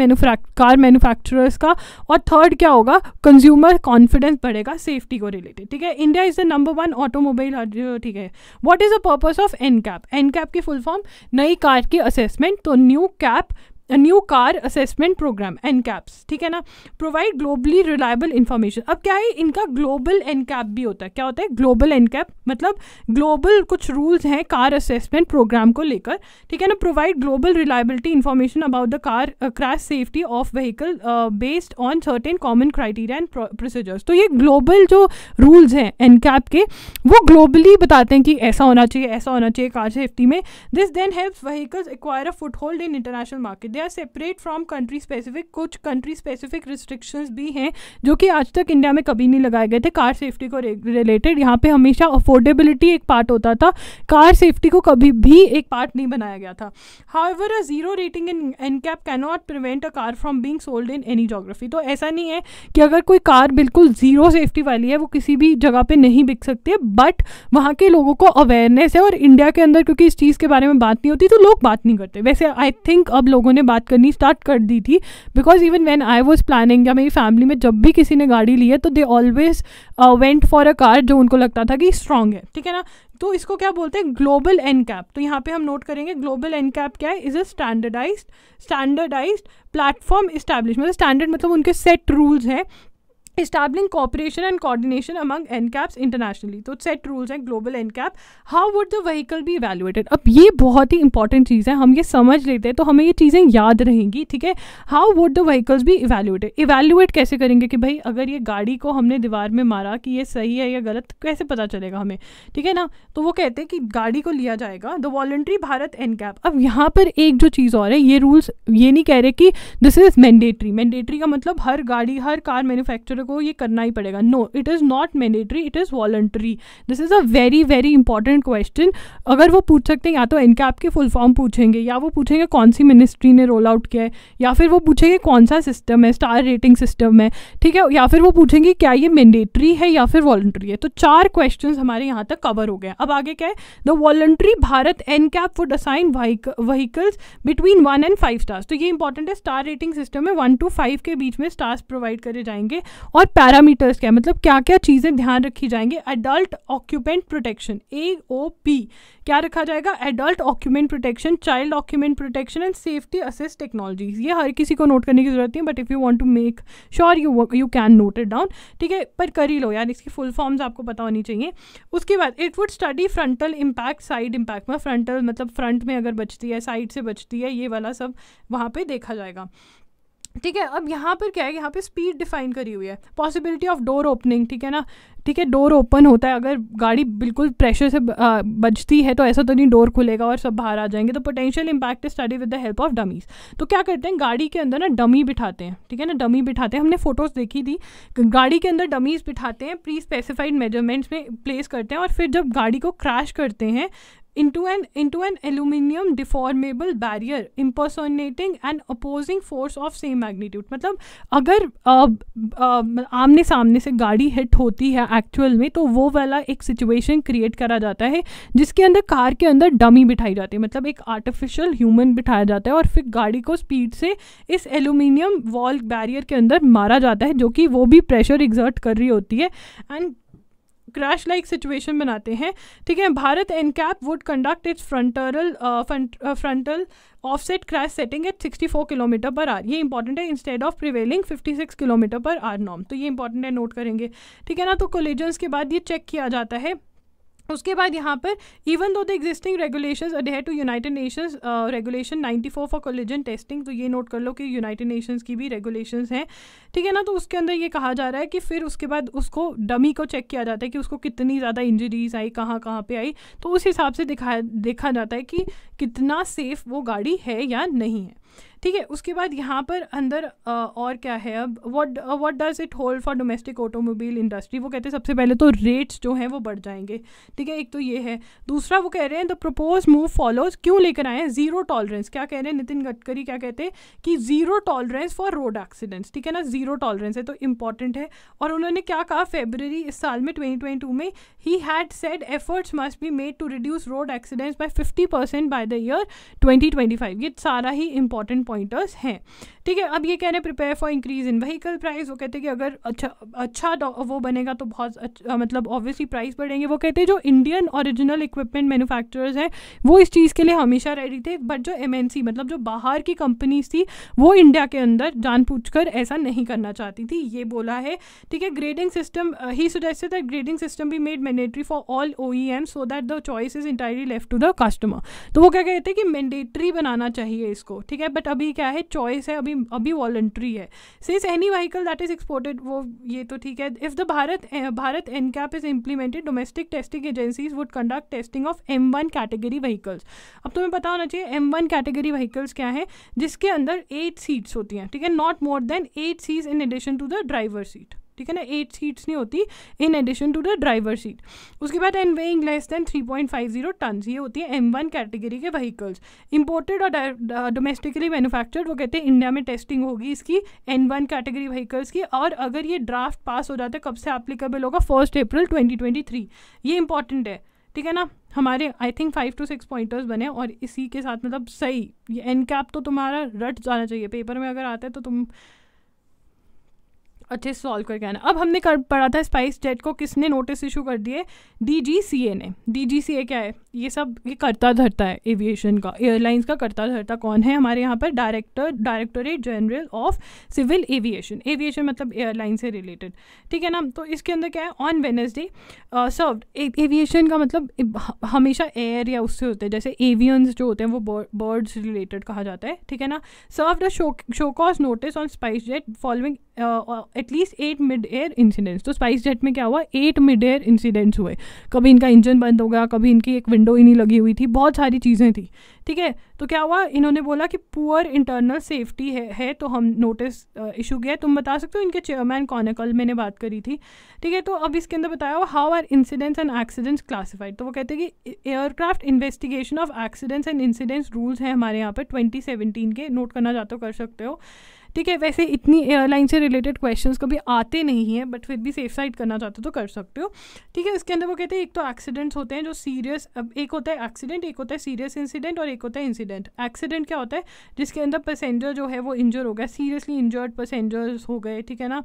S1: कार मैनुफैक्चरर्स का और थर्ड क्या होगा कंज्यूमर कॉन्फिडेंस बढ़ेगा सेफ्टी को रिलेटेड ठीक है India is the number one automobile ठीक है what is a purpose because of N cap N cap की फुल फॉर्म नई कार की असेसमेंट तो new cap new car assessment programme N caps ठीक है ना प्रोवाइड ग्लोबली रिलायबल इन्फॉर्मेशन अब क्या है इनका ग्लोबल एन कैप भी होता है क्या होता है ग्लोबल एन कैप मतलब ग्लोबल कुछ रूल्स हैं कार असेसमेंट प्रोग्राम को लेकर ठीक है ना provide global reliability information about the car crash safety of vehicle based on certain common criteria and procedures तो ये ग्लोबल जो रूल्स हैं एन कैप के वो ग्लोबली बताते हैं कि ऐसा होना चाहिए ऐसा होना चाहिए कार सेफ्टी में this then help vehicles acquire a foothold in international market they are separate from country specific कुछ कंट्री स्पेसिफिक रिस्ट्रिक्शंस भी हैं जो कि आज तक इंडिया में कभी नहीं लगाए गए थे कार सेफ्टी को रिलेटेड यहाँ पे हमेशा अफोर्डेबिलिटी एक पार्ट होता था कार सेफ्टी को कभी भी एक पार्ट नहीं बनाया गया था however a zero rating in NCAP cannot prevent a car from being sold in any geography तो ऐसा नहीं है कि अगर कोई कार बिल्कुल ज़ीरो सेफ्टी वाली है वो किसी भी जगह पर नहीं बिक सकती है बट वहाँ के लोगों को अवेयरनेस है और इंडिया के अंदर क्योंकि इस चीज़ के बारे में बात नहीं होती तो लोग बात नहीं करते वैसे आई थिंक अब लोगों ने बात करनी स्टार्ट कर दी थी because even when I was planning या मेरी फैमिली में जब भी किसी ने गाड़ी ली है तो they always went for a car जो उनको लगता था कि स्ट्रांग है ठीक है ना तो इसको क्या बोलते हैं ग्लोबल एन कैप तो यहाँ पे हम नोट करेंगे ग्लोबल एन कैप क्या है is a standardise standardise platform establish मतलब स्टैंडर्ड मतलब उनके सेट रूल्स हैं establishing cooperation and coordination among NCAPs internationally तो set rules हैं global NCAP how would the vehicle be evaluated अब ये बहुत ही important चीज़ है हम ये समझ लेते हैं तो हमें ये चीज़ें याद रहेंगी ठीक है how would the vehicles be evaluated evaluate कैसे करेंगे कि भाई अगर ये गाड़ी को हमने दीवार में मारा कि ये सही है या गलत तो कैसे पता चलेगा हमें ठीक है ना तो वो कहते हैं कि गाड़ी को लिया जाएगा द वॉल्ट्री भारत एनकैप अब यहाँ पर एक जो चीज़ और है ये रूल्स ये नहीं कह रहे कि दिस इज़ मैंडेटरी मैंडेटरी का मतलब हर गाड़ी हर कार मैन्युफैक्चरर मेरे को ये करना ही पड़ेगा no it is not mandatory it is voluntary this is a very very important question अगर वो पूछ सकते हैं या तो इनके आपके फुल फॉर्म पूछेंगे या वो पूछेंगे कौन सी मिनिस्ट्री ने रोल आउट किया है या फिर वो पूछेंगे कौन सा सिस्टम है स्टार रेटिंग सिस्टम है ठीक है या फिर वो पूछेंगे क्या ये मैंडेटरी है या फिर वॉलंट्री है तो चार क्वेश्चन हमारे यहाँ तक कवर हो गए अब आगे क्या है the voluntary Bharat NCAP would assign vehicles between one and five stars तो ये इंपॉर्टेंट है स्टार रेटिंग सिस्टम में वन टू फाइव के बीच में स्टार्स प्रोवाइड करे जाएंगे और पैरामीटर्स क्या है मतलब क्या क्या चीज़ें ध्यान रखी जाएंगी adult occupant protection A O P क्या रखा जाएगा adult occupant protection child occupant protection and safety assist technologies ये हर किसी को नोट करने की जरूरत नहीं है but if you want to make sure you you can note it down ठीक है पर कर ही लो यार इसकी फुल फॉर्म्स आपको पता होनी चाहिए उसके बाद it would study frontal impact side impact में फ्रंटल मतलब फ्रंट मतलब में अगर बचती है साइड से बचती है ये वाला सब वहाँ पर देखा जाएगा ठीक है अब यहाँ पर क्या है यहाँ पे स्पीड डिफाइन करी हुई है पॉसिबिलिटी ऑफ डोर ओपनिंग ठीक है ना ठीक है डोर ओपन होता है अगर गाड़ी बिल्कुल प्रेशर से बजती है तो ऐसा तो नहीं डोर खुलेगा और सब बाहर आ जाएंगे तो potential impact study with the help of dummies तो क्या करते हैं गाड़ी के अंदर ना डमी बिठाते हैं ठीक है ना डमी बिठाते हैं हमने फोटोज़ देखी थी गाड़ी के अंदर डमीज बिठाते हैं प्री स्पेसिफाइड मेजरमेंट्स में प्लेस करते हैं और फिर जब गाड़ी को क्रैश करते हैं into an into an aluminium deformable barrier impersonating and opposing force of same magnitude मतलब अगर आमने सामने से गाड़ी हिट होती है एक्चुअल में तो वो वाला एक सिचुएशन क्रिएट करा जाता है जिसके अंदर कार के अंदर डमी बिठाई जाती है मतलब एक आर्टिफिशियल ह्यूमन बिठाया जाता है और फिर गाड़ी को स्पीड से इस एल्यूमिनियम वॉल बैरियर के अंदर मारा जाता है जो कि वो भी प्रेशर एग्जर्ट कर रही होती है एंड क्रैश लाइक सिचुएशन बनाते हैं ठीक है Bharat NCAP would conduct its frontal frontal offset crash setting at 64 kilometre per hour ये इंपॉर्टेंट है instead of prevailing 56 kilometre per hour नॉम तो ये इंपॉर्टेंट है नोट करेंगे ठीक है ना तो कोलिजन्स के बाद ये चेक किया जाता है उसके बाद यहाँ पर even though the existing regulation adhere to United Nations regulation 94 for collision testing तो ये नोट कर लो कि यूनाइटेड नेशंस की भी रेगुलेशंस हैं ठीक है ना तो उसके अंदर ये कहा जा रहा है कि फिर उसके बाद उसको डमी को चेक किया जाता है कि उसको कितनी ज़्यादा इंजरीज आई कहाँ कहाँ पर आई तो उस हिसाब से दिखाया देखा जाता है कि कितना सेफ़ वो गाड़ी है या नहीं है ठीक है उसके बाद यहाँ पर अंदर आ, और क्या है अब what what does it hold for domestic automobile industry वो कहते हैं सबसे पहले तो रेट्स जो हैं वो बढ़ जाएंगे ठीक है एक तो ये है दूसरा वो कह रहे हैं द प्रपोज मूव फॉलोज क्यों लेकर आए हैं जीरो टॉलरेंस क्या कह रहे हैं नितिन गडकरी क्या कहते हैं कि zero tolerance for road accidents ठीक है ना जीरो टॉलरेंस है तो इंपॉर्टेंट है और उन्होंने क्या कहा फेबररी इस साल में ट्वेंटी में ही had said efforts must be made to reduce road accidents by fifty percent by the year twenty ये सारा ही इंपॉर्टेंट इंपॉर्टेंट पॉइंटर्स हैं ठीक है अब ये कह रहे हैं prepare for increase in vehicle price वो कहते हैं कि अगर अच्छा अच्छा वो बनेगा तो बहुत अच्छा मतलब ऑब्वियसली प्राइस बढ़ेंगे वो कहते हैं जो इंडियन ओरिजिनल इक्विपमेंट मैनुफैक्चरर्स हैं वो इस चीज़ के लिए हमेशा रेडी थे बट जो एम मतलब जो बाहर की कंपनीज थी वो इंडिया के अंदर जान कर ऐसा नहीं करना चाहती थी ये बोला है ठीक है ग्रेडिंग सिस्टम ही सुजेस्टेड दैट ग्रेडिंग सिस्टम भी made mandatory for all O E M so that the choice is entirely left to the customer तो वो क्या कहते हैं कि मैंडेटरी बनाना चाहिए इसको ठीक है बट अभी क्या है चॉइस है अभी अभी वॉल्ट्री है since any vehicle that is exported वो ये तो ठीक है if the Bharat Bharat NCAP is implemented domestic testing agencies would conduct testing of M one category vehicles अब तुम्हें पता होना चाहिए एम वन कैटेगरी व्हीकल्स क्या है जिसके अंदर एट सीट्स होती हैं ठीक है not more than eight seats in addition to the driver seat ठीक है ना एट सीट्स नहीं होती in addition to the driver seat उसके बाद and weighing less than zero ton ये होती है एम वन कैटेगरी के व्हीकल्स इंपोर्टेड और डोमेस्टिकली मैन्युफैक्चर्ड uh, वो कहते हैं इंडिया में टेस्टिंग होगी इसकी एन वन कैटेगरी व्हीकल्स की और अगर ये ड्राफ्ट पास हो जाता है कब से एप्लीकेबल होगा फर्स्ट अप्रैल थ्री ये इंपॉर्टेंट है ठीक है ना हमारे I think five to six pointers बने और इसी के साथ मतलब सही ये एन कैप तो तुम्हारा रट जाना चाहिए पेपर में अगर आता है तो तुम अच्छे से सॉल्व करके आना अब हमने कर पढ़ा था स्पाइस जेट को किसने नोटिस इशू कर दिए डी जी सी ए ने डी जी सी ए क्या है ये सब ये करता धरता है एविएशन का एयरलाइंस का करता धरता कौन है हमारे यहाँ पर director directorate general of civil aviation aviation मतलब एयरलाइन से रिलेटेड ठीक है ना तो इसके अंदर क्या है ऑन वेनसडे सर्व एविएशन का मतलब हमेशा एयर या उससे होते हैं जैसे एवियंस जो होते हैं वो बर्ड्स रिलेटेड कहा जाता है ठीक है ना serve the show cause notice on SpiceJet following at least eight mid air incidents तो स्पाइस जेट में क्या हुआ एट मिड एयर इंसिडेंट्स हुए कभी इनका इंजन बंद हो गया कभी इनकी एक विंड विंडो ही नहीं लगी हुई थी बहुत सारी चीज़ें थी ठीक है तो क्या हुआ इन्होंने बोला कि पुअर इंटरनल सेफ्टी है है तो हम नोटिस इशू किया तुम बता सकते हो इनके चेयरमैन कौन है कल मैंने बात करी थी ठीक है तो अब इसके अंदर बताया हुआ how are incidents and accidents classified तो वो कहते हैं कि aircraft investigation of accidents and incidents rules हैं हमारे यहाँ पर ट्वेंटी के नोट करना चाहते हो कर सकते हो ठीक है वैसे इतनी एयरलाइन से रिलेटेड क्वेश्चंस कभी आते नहीं हैं बट फिर भी सेफ साइड करना चाहते हो तो कर सकते हो ठीक है इसके अंदर वो कहते हैं एक तो एक्सीडेंट्स होते हैं जो सीरियस अब एक होता है एक्सीडेंट एक होता है सीरियस इंसिडेंट और एक होता है इंसिडेंट एक्सीडेंट क्या होता है जिसके अंदर पैसेंजर जो है वो इंजर हो गया सीरियसली इंजर्ड पैसेंजर्स हो गए ठीक है ना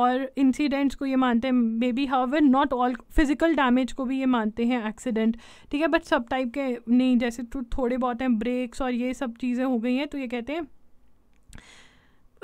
S1: और इंसिडेंट्स को ये मानते हैं maybe how not all physical damage को भी ये मानते हैं एक्सीडेंट ठीक है बट सब टाइप के नहीं जैसे तो थोड़े बहुत हैं ब्रेक्स और ये सब चीज़ें हो गई हैं तो ये कहते हैं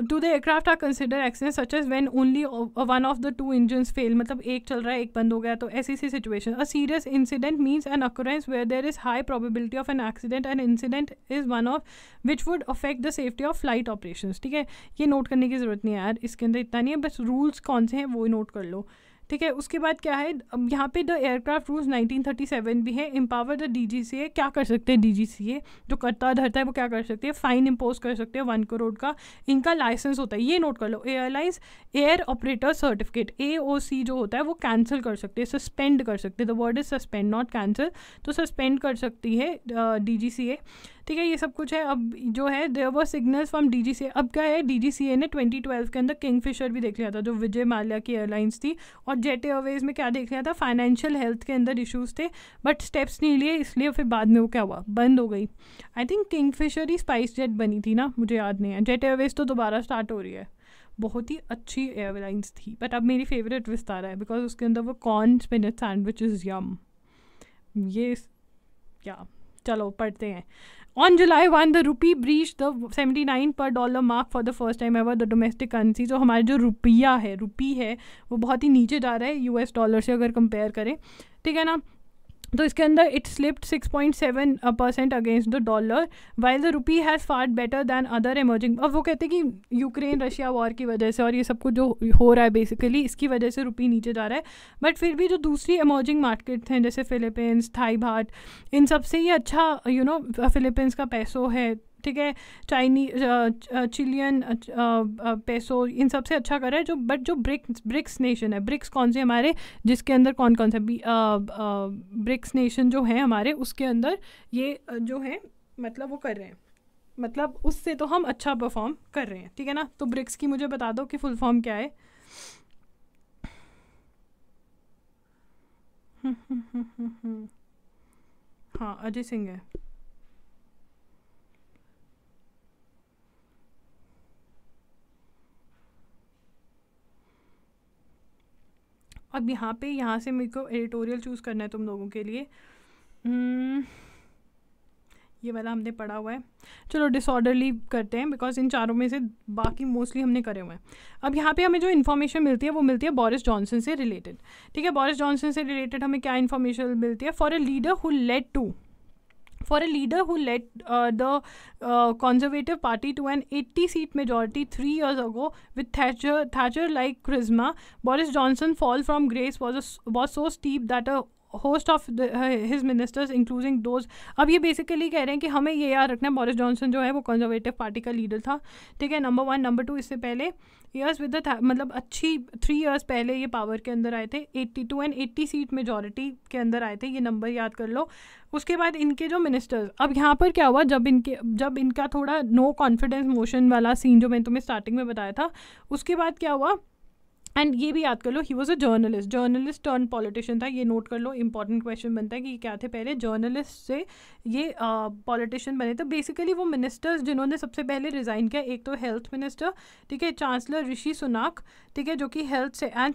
S1: do the aircraft are consider accident such as when only one of the two engine fail मतलब एक चल रहा है एक बंद हो गया तो ऐसी सी situation a serious incident means an occurrence where there is high probability of an accident and incident is one of which would affect the safety of flight operation ठीक है ये नोट करने की ज़रूरत नहीं है यार इसके अंदर इतना नहीं है बस रूल्स कौन से हैं वो नोट कर लो ठीक है उसके बाद क्या है यहाँ पे द एयरक्राफ्ट रूल्स 1937 भी है एम्पावर द डीजीसीए क्या कर सकते हैं डीजीसीए जो करता धरता है वो क्या कर सकते हैं फाइन इम्पोज कर सकते हैं वन करोड़ का इनका लाइसेंस होता है ये नोट कर लो airlines air operator certificate A जो होता है वो कैंसिल कर सकते हैं सस्पेंड कर सकते हैं the word is suspend not cancel तो सस्पेंड कर सकती है डी जी सी ए ठीक है ये सब कुछ है अब जो है देर वो signals from D G C अब क्या है डी जी सी ए ने ट्वेंटी ट्वेल्व के अंदर किंग फिशर भी देख लिया था जो विजय माल्या की एयरलाइंस थी और जेट एयरवेज में क्या देख लिया था फाइनेंशियल हेल्थ के अंदर इशूज़ थे बट स्टेप्स नहीं लिए इसलिए फिर बाद में वो क्या हुआ बंद हो गई आई थिंक किंग फिशर ही स्पाइस जेट बनी थी ना मुझे याद नहीं है जेट एयरवेज तो दोबारा स्टार्ट हो रही है बहुत ही अच्छी एयरलाइंस थी बट अब मेरी फेवरेट विस्तारा है बिकॉज उसके अंदर वो corn spinach sandwich is yum ये क्या चलो पढ़ते हैं On July 1, the rupee breached the 79 per dollar mark for the first time ever, the domestic currency. तो हमारा जो रुपया है रुपी है वो बहुत ही नीचे जा रहा है यूएस डॉलर से अगर कंपेयर करें ठीक है ना तो इसके अंदर it slipped 6.7 percent against the dollar while the rupee has far better than other emerging अब वो कहते हैं कि यूक्रेन रशिया वॉर की वजह से और ये सब कुछ जो हो रहा है बेसिकली इसकी वजह से रुपी नीचे जा रहा है बट फिर भी जो दूसरी इमर्जिंग मार्केट्स हैं जैसे फिलीपींस थाई भाट इन सबसे ही ये अच्छा यू नो फिलीपींस का पैसो है ठीक है चाइनी चिलियन पेसो इन सबसे अच्छा कर रहा है जो बट जो ब्रिक्स ब्रिक्स नेशन है ब्रिक्स कौन से हमारे जिसके अंदर कौन कौन सा ब्रिक्स नेशन जो है हमारे उसके अंदर ये जो है मतलब वो कर रहे हैं मतलब उससे तो हम अच्छा परफॉर्म कर रहे हैं ठीक है ना तो ब्रिक्स की मुझे बता दो कि फुल फॉर्म क्या है *laughs* हाँ अजय सिंह है अब यहाँ पे यहाँ से मेरे को एडिटोरियल चूज़ करना है तुम लोगों के लिए हम्म, ये वाला हमने पढ़ा हुआ है चलो डिसऑर्डरली करते हैं बिकॉज इन चारों में से बाकी मोस्टली हमने करे हुए हैं अब यहाँ पे हमें जो इन्फॉर्मेशन मिलती है वो मिलती है बॉरिस जॉनसन से रिलेटेड ठीक है बॉरिस जॉनसन से रिलेटेड हमें क्या इन्फॉर्मेशन मिलती है for a leader who led to for a leader who led uh, the uh, Conservative Party to an 80 seat majority three years ago with Thatcher Thatcher like charisma, Boris Johnson's fall from grace was, a, was so steep that a host of his ministers including those अब ये basically कह रहे हैं कि हमें ये याद रखना है बोरिस जॉनसन जो है वो कंजर्वेटिव पार्टी का लीडर था ठीक है नंबर वन नंबर टू इससे पहले ईयर्स विद मतलब अच्छी थ्री ईयर्स पहले ये पावर के अंदर आए थे eighty two and eighty seat majority के अंदर आए थे ये नंबर याद कर लो उसके बाद इनके जो मिनिस्टर्स अब यहाँ पर क्या हुआ जब इनके जब इनका थोड़ा नो कॉन्फिडेंस मोशन वाला सीन जो मैंने तुम्हें स्टार्टिंग में बताया था उसके बाद क्या हुआ एंड ये भी याद कर लो he was a journalist journalist turn politician था ये नोट कर लो इंपॉर्टेंट क्वेश्चन बनता है कि क्या थे पहले जर्नलिस्ट से ये पॉलिटिशियन बने तो बेसिकली वो मिनिस्टर्स जिन्होंने सबसे पहले रिज़ाइन किया एक तो हेल्थ मिनिस्टर ठीक है चांसलर ऋषि सुनाक ठीक है जो कि हेल्थ से एंड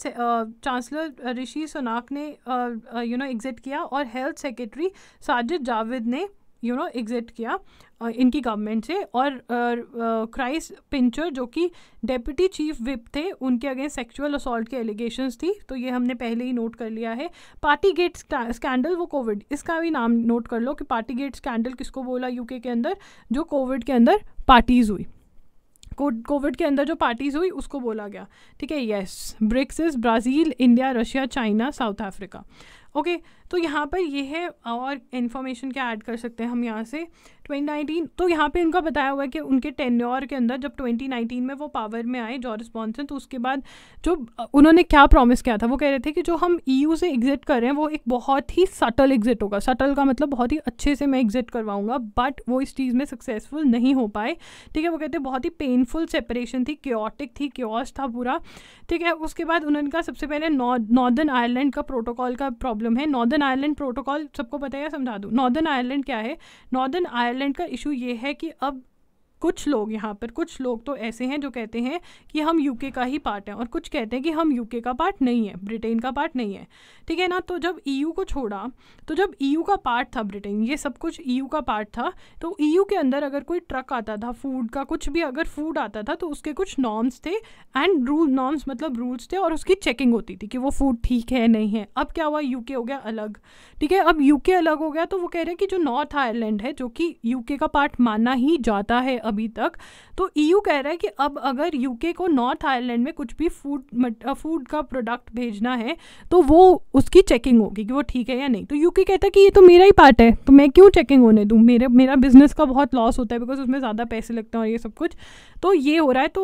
S1: चांसलर ऋषि सुनाक ने यू नो एग्जिट किया और हेल्थ सेक्रेटरी साजिद जावेद ने यू नो एग्जिट किया इनकी गवर्नमेंट से और क्राइस पिंचर जो कि डेप्यूटी चीफ विप थे उनके अगेंस्ट सेक्सुअल असॉल्ट के एलिगेशंस थी तो ये हमने पहले ही नोट कर लिया है पार्टी गेट स्कैंडल वो कोविड इसका भी नाम नोट कर लो कि पार्टी गेट स्कैंडल किसको बोला यूके के अंदर जो कोविड के अंदर पार्टीज़ हुई कोविड के अंदर जो पार्टीज़ हुई उसको बोला गया ठीक है yes BRICS Brazil India Russia China South Africa okay okay, तो यहाँ पर ये है और इन्फॉर्मेशन क्या ऐड कर सकते हैं हम यहाँ से 2019 तो यहाँ पे उनका बताया हुआ है कि उनके टेन्योर के अंदर जब 2019 में वो पावर में आए जॉर्ज बॉन्सन तो उसके बाद जो उन्होंने क्या प्रॉमिस किया था वो कह रहे थे कि जो हम ई e से एग्जिट कर रहे हैं वो एक बहुत ही सटल एग्जिट होगा सटल का मतलब बहुत ही अच्छे से मैं एग्जिट करवाऊंगा बट वो इस चीज़ में सक्सेसफुल नहीं हो पाए ठीक है वो कहते बहुत ही पेनफुल सेपरेशन थी क्योटिक थी क्योस था पूरा ठीक है उसके बाद उनका सबसे पहले नॉर्दर्न आयरलैंड का प्रोटोकॉल का प्रॉब्लम है नॉर्दर्न नॉर्दर्न आयरलैंड प्रोटोकॉल सबको पता है समझा दूँ नॉर्दर्न आयरलैंड क्या है नॉर्दर्न आयरलैंड का इशू ये है कि अब कुछ लोग यहाँ पर कुछ लोग तो ऐसे हैं जो कहते हैं कि हम यूके का ही पार्ट हैं और कुछ कहते हैं कि हम यूके का पार्ट नहीं है ब्रिटेन का पार्ट नहीं है ठीक है ना तो जब ईयू e को छोड़ा तो जब ईयू e का पार्ट था ब्रिटेन ये सब कुछ ईयू e का पार्ट था तो ईयू के अंदर अगर कोई ट्रक आता था फूड का कुछ भी अगर फूड आता था तो उसके कुछ नॉर्म्स थे एंड रूल नॉर्म्स मतलब रूल्स थे और उसकी चेकिंग होती थी कि वो फूड ठीक है नहीं है अब क्या हुआ यूके हो गया अलग ठीक है अब यूके अलग हो गया तो वो कह रहे हैं कि जो नॉर्थ आयरलैंड है जो कि यूके का पार्ट माना ही जाता है अभी तक तो ईयू e कह रहा है कि अब अगर यूके को नॉर्थ आयरलैंड में कुछ भी फूड फूड का प्रोडक्ट भेजना है तो वो उसकी चेकिंग होगी कि वो ठीक है या नहीं तो यूके कहता है कि ये तो मेरा ही पार्ट है तो मैं क्यों चेकिंग होने दूँ मेरे मेरा बिजनेस का बहुत लॉस होता है बिकॉज उसमें ज़्यादा पैसे लगते हैं और ये सब कुछ तो ये हो रहा है तो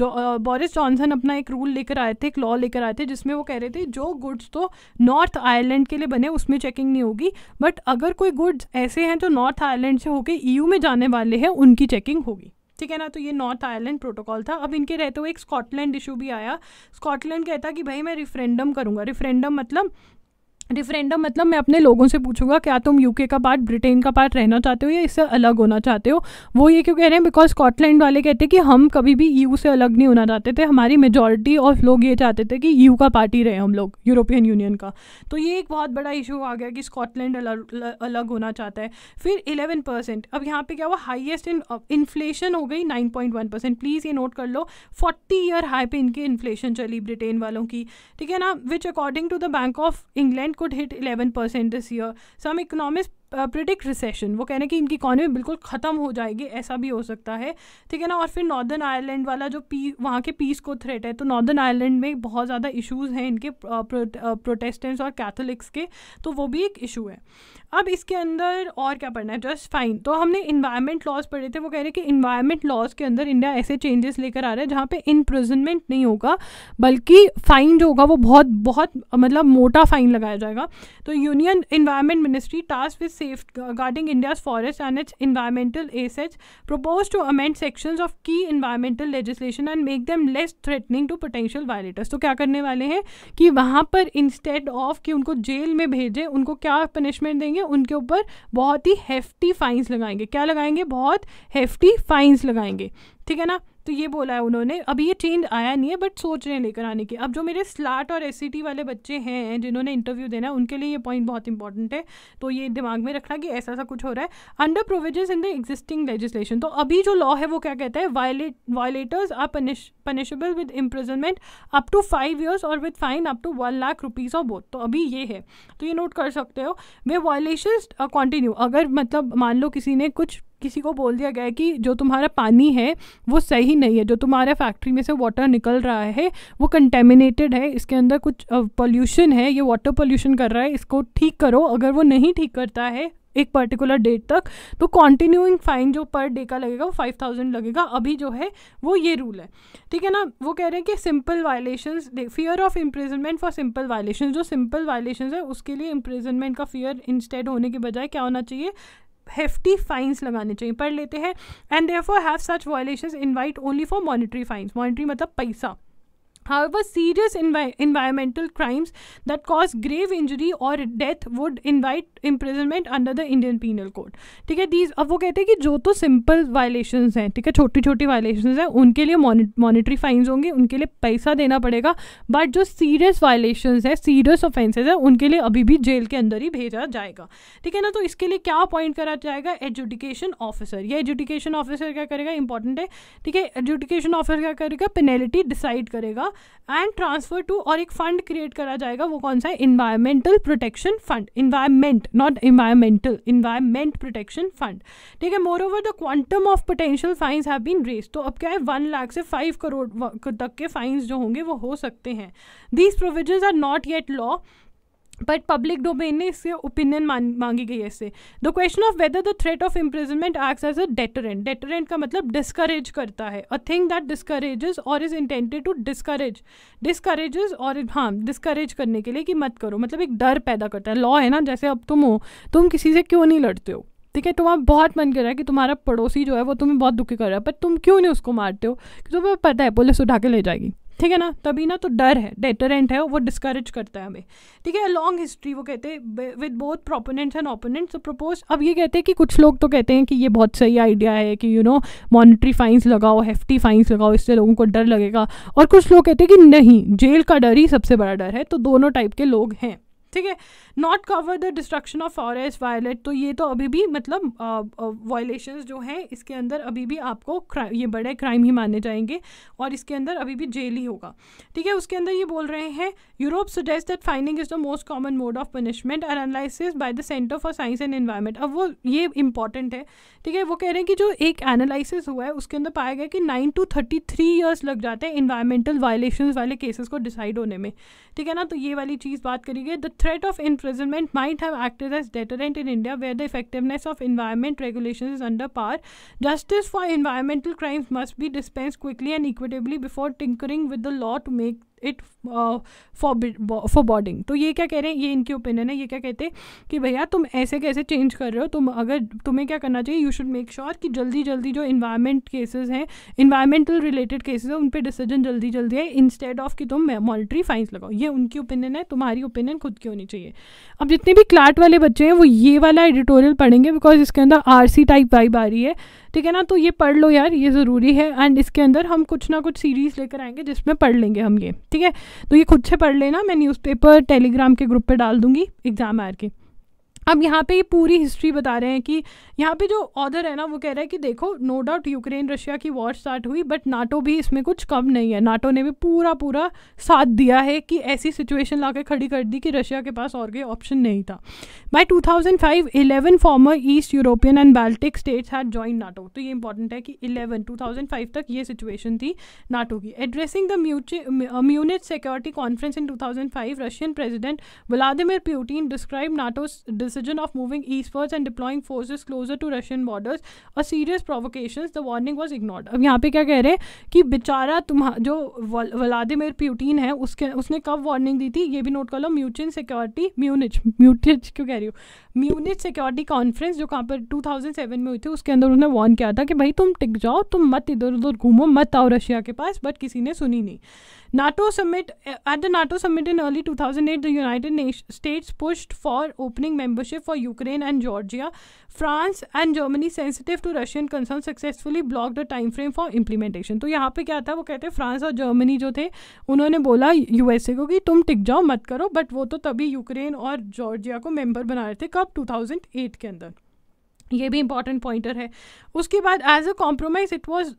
S1: जो बोरिस जॉनसन अपना एक रूल लेकर आए थे एक लॉ लेकर आए थे जिसमें वो कह रहे थे जो गुड्स तो नॉर्थ आयरलैंड के लिए बने उसमें चेकिंग नहीं होगी बट अगर कोई गुड्स ऐसे हैं जो नॉर्थ आयरलैंड से होकर ईयू e में जाने वाले हैं उनकी चेकिंग होगी ठीक है ना तो ये नॉर्थ आयरलैंड प्रोटोकॉल था अब इनके रहते हुए एक स्कॉटलैंड इशू भी आया स्कॉटलैंड कहता कि भाई मैं रिफ्रेंडम करूँगा रिफ्रेंडम मतलब रेफरेंडम मतलब मैं अपने लोगों से पूछूंगा क्या तुम यूके का पार्ट ब्रिटेन का पार्ट रहना चाहते हो या इससे अलग होना चाहते हो वो ये क्यों कह रहे हैं बिकॉज स्कॉटलैंड वाले कहते हैं कि हम कभी भी यू से अलग नहीं होना चाहते थे हमारी मेजोरिटी ऑफ लोग ये चाहते थे कि यू का पार्ट ही रहे हम लोग यूरोपियन यूनियन का तो ये एक बहुत बड़ा इशू आ गया कि स्कॉटलैंड अलग होना चाहता है फिर इलेवन परसेंट अब यहाँ पर क्या हुआ हाइएस्ट इन इन्फ्लेशन हो गई nine point one percent please ये नोट कर लो फोर्टी ईयर हाई पे इनकी इन्फ्लेशन चली ब्रिटेन वालों की ठीक है ना which according to the Bank of England percent could hit eleven percent this year some economic predict recession वो कह रहे हैं कि इनकी इकॉनमी बिल्कुल ख़त्म हो जाएगी ऐसा भी हो सकता है ठीक है ना और फिर नॉर्दर्न आयरलैंड वाला जो पी वहाँ के पीस को थ्रेट है तो नॉर्दर्न आयरलैंड में बहुत ज़्यादा इशूज़ हैं इनके प्रोटेस्टेंट्स uh, uh, और कैथोलिक्स के तो वो भी एक इशू है अब इसके अंदर और क्या पढ़ना है जस्ट फाइन तो हमने इन्वायरमेंट लॉज पढ़े थे वो कह रहे हैं कि इन्वायरमेंट लॉज के अंदर इंडिया ऐसे चेंजेस लेकर आ रहा है जहाँ पे इम्प्रिजनमेंट नहीं होगा बल्कि फ़ाइन जो होगा वो बहुत बहुत मतलब मोटा फ़ाइन लगाया जाएगा तो union environment ministry task with safeguarding India's forest and its environmental assets propose to amend section of की environmental legislation and make them less threatening to potential violators तो क्या करने वाले हैं कि वहाँ पर इंस्टेड ऑफ कि उनको जेल में भेजें उनको क्या पनिशमेंट देंगे उनके ऊपर बहुत ही हेफ्टी फाइन्स लगाएंगे क्या लगाएंगे बहुत हेफ्टी फाइन्स लगाएंगे ठीक है ना तो ये बोला है उन्होंने अभी ये चेंज आया नहीं है बट सोच रहे हैं लेकर आने की अब जो मेरे स्लाट और एस e वाले बच्चे हैं जिन्होंने इंटरव्यू देना है उनके लिए ये पॉइंट बहुत इंपॉर्टेंट है तो ये दिमाग में रखना कि ऐसा सा कुछ हो रहा है under provision in the existing legislation तो अभी जो लॉ है वो क्या कहता है violate violators are punishable with imprisonment up to five years और with fine up to one lakh rupees और बोथ तो अभी ये है तो ये नोट कर सकते हो वे वायलेशन कॉन्टिन्यू अगर मतलब मान लो किसी ने कुछ किसी को बोल दिया गया है कि जो तुम्हारा पानी है वो सही नहीं है जो तुम्हारे फैक्ट्री में से वाटर निकल रहा है वो कंटेमिनेटेड है इसके अंदर कुछ पोल्यूशन है ये वाटर पोल्यूशन कर रहा है इसको ठीक करो अगर वो नहीं ठीक करता है एक पर्टिकुलर डेट तक तो कॉन्टिन्यूइंग फाइन जो पर डे का लगेगा वो फाइव थाउजेंड लगेगा अभी जो है वो ये रूल है ठीक है ना वो कह रहे हैं कि simple violation fear of imprisonment for simple violation जो सिंपल वायलेशन है उसके लिए इम्प्रिजनमेंट का फियर इंस्टेड होने के बजाय क्या होना चाहिए हेफ्टी फाइन्स लगाने चाहिए पढ़ लेते हैं and therefore have such violation invite only for monetary fines monetary मतलब पैसा However, serious envi environmental crimes that cause grave injury or death would invite imprisonment under the Indian Penal Code. ठीक है these अब वो कहते हैं कि जो तो सिंपल वायलेशन हैं ठीक है छोटी छोटी वायलेशन हैं उनके लिए मॉनिटरी फाइन्स होंगे उनके लिए पैसा देना पड़ेगा बट जो सीरियस वायलेशन है सीरियस ऑफेंसेज है उनके लिए अभी भी जेल के अंदर ही भेजा जाएगा ठीक है ना तो इसके लिए क्या अपॉइंट करा जाएगा एजुडिकेशन ऑफिसर ये एजुडिकेशन ऑफिसर क्या करेगा इंपॉर्टेंट है ठीक है एजुडिकेशन ऑफिसर क्या करेगा पेनल्टी डिसाइड करेगा एंड ट्रांसफर टू और एक फंड क्रिएट करा जाएगा वो कौन सा है environmental protection fund environment not environmental environment protection fund ठीक है more over the quantum of potential fines have been raise तो अब क्या है वन लाख से फाइव करोड़ तक के फाइन्स जो होंगे वो हो सकते हैं these provision are not yet law but public domain ने इससे ओपिनियन मांगी गई है इससे the question of whether the threat of imprisonment act as a deterrent deterrent का मतलब डिस्करेज करता है a thing that discourages or is intended to discourage discourages और हाँ डिस्करेज करने के लिए कि मत करो मतलब एक डर पैदा करता है लॉ है ना जैसे अब तुम हो तुम किसी से क्यों नहीं लड़ते हो ठीक है तुम्हारा बहुत मन कर रहा है कि तुम्हारा पड़ोसी जो है वो तुम्हें बहुत दुखी कर रहा है पर तुम क्यों नहीं उसको मारते हो कि तुम्हें पता है पुलिस उठा के ले जाएगी ठीक है ना तभी ना तो डर है डेटरेंट है वो डिस्करेज करता है हमें ठीक है लॉन्ग हिस्ट्री वो कहते हैं with both proponents and opponents propose अब ये कहते हैं कि कुछ लोग तो कहते हैं कि ये बहुत सही आइडिया है कि यू नो मॉनिटरी फाइंस लगाओ हेफ्टी फाइंस लगाओ इससे लोगों को डर लगेगा और कुछ लोग कहते हैं कि नहीं जेल का डर ही सबसे बड़ा डर है तो दोनों टाइप के लोग हैं ठीक है not cover the destruction of forest violate तो ये तो अभी भी मतलब वायलेशन जो हैं इसके अंदर अभी भी आपको ये बड़े क्राइम ही माने जाएंगे और इसके अंदर अभी भी जेल ही होगा ठीक है उसके अंदर ये बोल रहे हैं Europe suggest that fining is the most common mode of punishment and analysis by the Centre for Science and Environment अब वो ये इंपॉर्टेंट है ठीक है वो कह रहे हैं कि जो एक एनालिसिस हुआ है उसके अंदर पाया गया कि nine to thirty three years लग जाते हैं इन्वायरमेंटल वायलेशन वाले केसेस को डिसाइड होने में ठीक है ना तो ये वाली चीज़ बात करिए the threat of imprisonment might have acted as deterrent in India, where the effectiveness of environment regulations is under par. Justice for environmental crimes must be dispensed quickly and equitably before tinkering with the law to make it forbidding तो ये क्या कह रहे हैं ये इनकी opinion है ये क्या कहते हैं कि भैया तुम ऐसे कैसे चेंज कर रहे हो तुम अगर तुम्हें क्या करना चाहिए यू शुड मेक श्योर कि जल्दी जल्दी जो इन्वायरमेंट केसेस हैं इन्वायरमेंटल रिलेटेड केसेस हैं उन पर डिसीजन जल्दी जल्दी है इंस्टेड ऑफ कि तुम मॉनिटरी फाइन्स लगाओ ये उनकी ओपिनियन है तुम्हारी ओपिनियन खुद की होनी चाहिए अब जितने भी क्लाट वाले बच्चे हैं वो ये वाला एडिटोरियल पढ़ेंगे बिकॉज इसके अंदर आर टाइप वाइब आ रही है ठीक है ना तो ये पढ़ लो यार ये ज़रूरी है एंड इसके अंदर हम कुछ ना कुछ सीरीज़ लेकर आएंगे जिसमें पढ़ लेंगे हम ये ठीक है तो ये खुद से पढ़ लेना मैं न्यूज़पेपर टेलीग्राम के ग्रुप पे डाल दूंगी एग्ज़ाम आर के अब यहाँ पे ये पूरी हिस्ट्री बता रहे हैं कि यहाँ पे जो ऑर्डर है ना वो कह रहा है कि देखो नो डाउट यूक्रेन रशिया की वॉर स्टार्ट हुई बट नाटो भी इसमें कुछ कम नहीं है नाटो ने भी पूरा पूरा साथ दिया है कि ऐसी सिचुएशन ला खड़ी कर दी कि रशिया के पास और कोई ऑप्शन नहीं था by two thousand five eleven former East European and Baltic states had join NATO तो ये इंपॉर्टेंट है कि इलेवन टू थाउजेंड फाइव तक ये सिचुएशन थी नाटो की addressing the Munich security conference in two thousand five Russian president Vladimir Putin describe NATO decision of moving eastwards and deploying forces closer to Russian borders a serious provocation. the warning was ignored. अब यहाँ पे क्या कह रहे हैं कि बेचारा तुम्हारा जो व्लादिमिर प्यूटिन है उसके उसने कब वार्निंग दी थी ये भी नोट कर लो म्यूचिन सिक्योरिटी म्यूनिच म्यूटिच क्यों कह रही हूँ म्यूनिच सिक्योरिटी कॉन्फ्रेंस जो कहाँ पर 2007 में हुई थी उसके अंदर उन्होंने वार्न किया था कि भाई तुम टिक जाओ तुम मत इधर उधर घूमो मत आओ रशिया के पास बट किसी ने सुनी नहीं NATO summit at the NATO summit in early 2008 the United States pushed for opening membership for Ukraine and Georgia France and Germany sensitive to Russian concerns successfully blocked the time frame for implementation तो यहाँ पे क्या था वो कहते France और Germany जो थे उन्होंने बोला यूएसए को कि तुम टिक जाओ मत करो बट वो तो तभी यूक्रेन और जॉर्जिया को मेंबर बना रहे थे कब 2008 के अंदर ये भी इंपॉर्टेंट पॉइंटर है उसके बाद as a compromise it was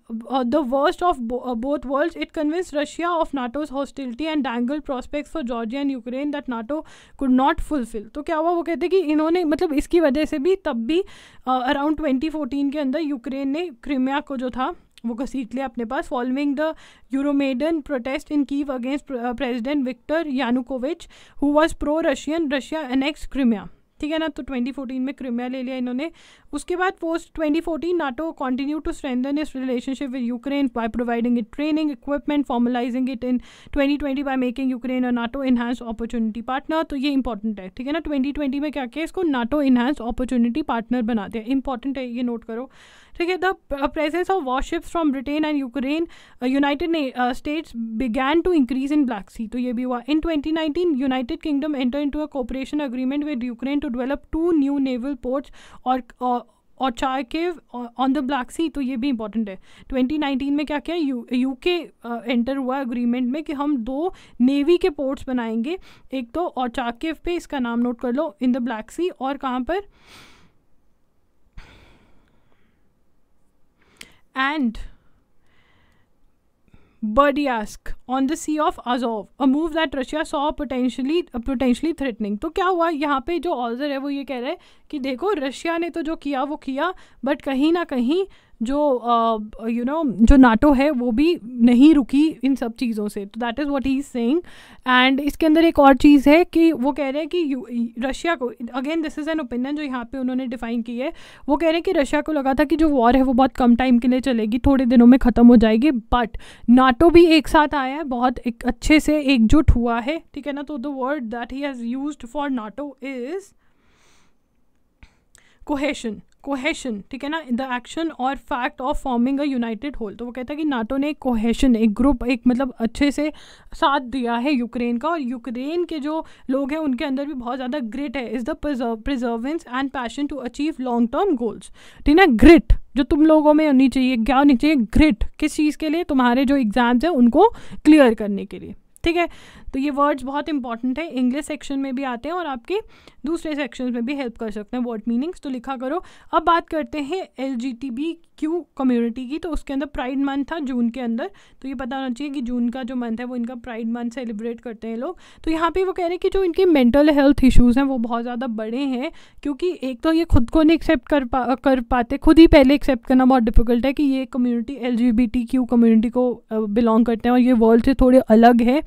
S1: the worst of both world it convince Russia of NATO's hostility and dangle prospect for Georgia and Ukraine that NATO could not fulfil तो क्या हुआ वो कहते कि इन्होंने मतलब इसकी वजह से भी तब भी अराउंड ट्वेंटी फोर्टीन के अंदर यूक्रेन ने क्रिमिया को जो था वो घसीट लिया अपने पास following the Euromaidan protest in Kyiv against president Viktor Yanukovych who was pro Russian Russia annex Crimea ठीक है ना तो 2014 में क्रिमिया ले लिया इन्होंने उसके बाद post 2014 NATO continue to strengthen its relationship with Ukraine by providing it training equipment formalising it in 2020 by making Ukraine और नाटो इन्हांस अपॉर्चुनिटी पार्टनर तो ये इंपॉर्टेंट है ठीक है ना 2020 में क्या किया इसको नाटो इन्हांस अपॉर्चुनिटी पार्टनर बना दिया इंपॉर्टेंट है ये नोट करो ठीक है the presence of ships from Britain and Ukraine United States began to increase in Black Sea तो ये भी हुआ in 2019 United Kingdom enter into a cooperation agreement with Ukraine to develop two new naval ports और uh, और Ochakiv on the Black Sea तो ये भी important है 2019 में क्या क्या यू के एंटर हुआ अग्रीमेंट में कि हम दो नेवी के पोर्ट्स बनाएंगे एक तो और चाकेव पे इसका नाम नोट कर लो इन द ब्लैक सी और कहाँ पर and Berdyansk on the Sea of Azov a move that Russia saw potentially potentially threatening तो क्या हुआ यहाँ पे जो ऑर्डर है वो ये कह रहे हैं कि देखो रशिया ने तो जो किया वो किया बट कहीं ना कहीं जो यू uh, नो जो नाटो है वो भी नहीं रुकी इन सब चीज़ों से तो that is what he is saying and इसके अंदर एक और चीज़ है कि वो कह रहे हैं कि रशिया को again this is an opinion जो यहाँ पे उन्होंने डिफाइन की है वो कह रहे हैं कि रशिया को लगा था कि जो वॉर है वो बहुत कम टाइम के लिए चलेगी थोड़े दिनों में ख़त्म हो जाएगी बट नाटो भी एक साथ आया है बहुत एक अच्छे से एकजुट हुआ है ठीक है ना तो the word that he has use for NATO is cohesion cohesion ठीक है ना the action or fact of forming a united whole तो वो कहता है कि नाटो ने एक कोहेशन एक ग्रुप एक मतलब अच्छे से साथ दिया है यूक्रेन का और यूक्रेन के जो लोग हैं उनके अंदर भी बहुत ज़्यादा ग्रिट है is the perseverance and passion to achieve long term goals ठीक है ना ग्रिट जो तुम लोगों में होनी चाहिए क्या होनी चाहिए ग्रिट किस चीज़ के लिए तुम्हारे जो एग्ज़ाम्स हैं उनको क्लियर करने के लिए ठीक है तो ये वर्ड्स बहुत इंपॉर्टेंट है इंग्लिश सेक्शन में भी आते हैं और आपके दूसरे सेक्शन में भी हेल्प कर सकते हैं वर्ड मीनिंग्स तो लिखा करो अब बात करते हैं L G T B Q community की तो उसके अंदर प्राइड मंथ था जून के अंदर तो ये पता होना चाहिए कि जून का जो मंथ है वो इनका प्राइड मंथ सेलिब्रेट करते हैं लोग तो यहाँ पे वो कह रहे हैं कि जो इनके मेंटल हेल्थ इश्यूज़ हैं वो बहुत ज़्यादा बड़े हैं क्योंकि एक तो ये खुद को नहीं एक्सेप्ट कर पा कर पाते खुद ही पहले एक्सेप्ट करना बहुत डिफिकल्ट है कि ये कम्युनिटी एल कम्युनिटी को बिलोंग करते हैं और ये वर्ल्ड से थोड़े अलग है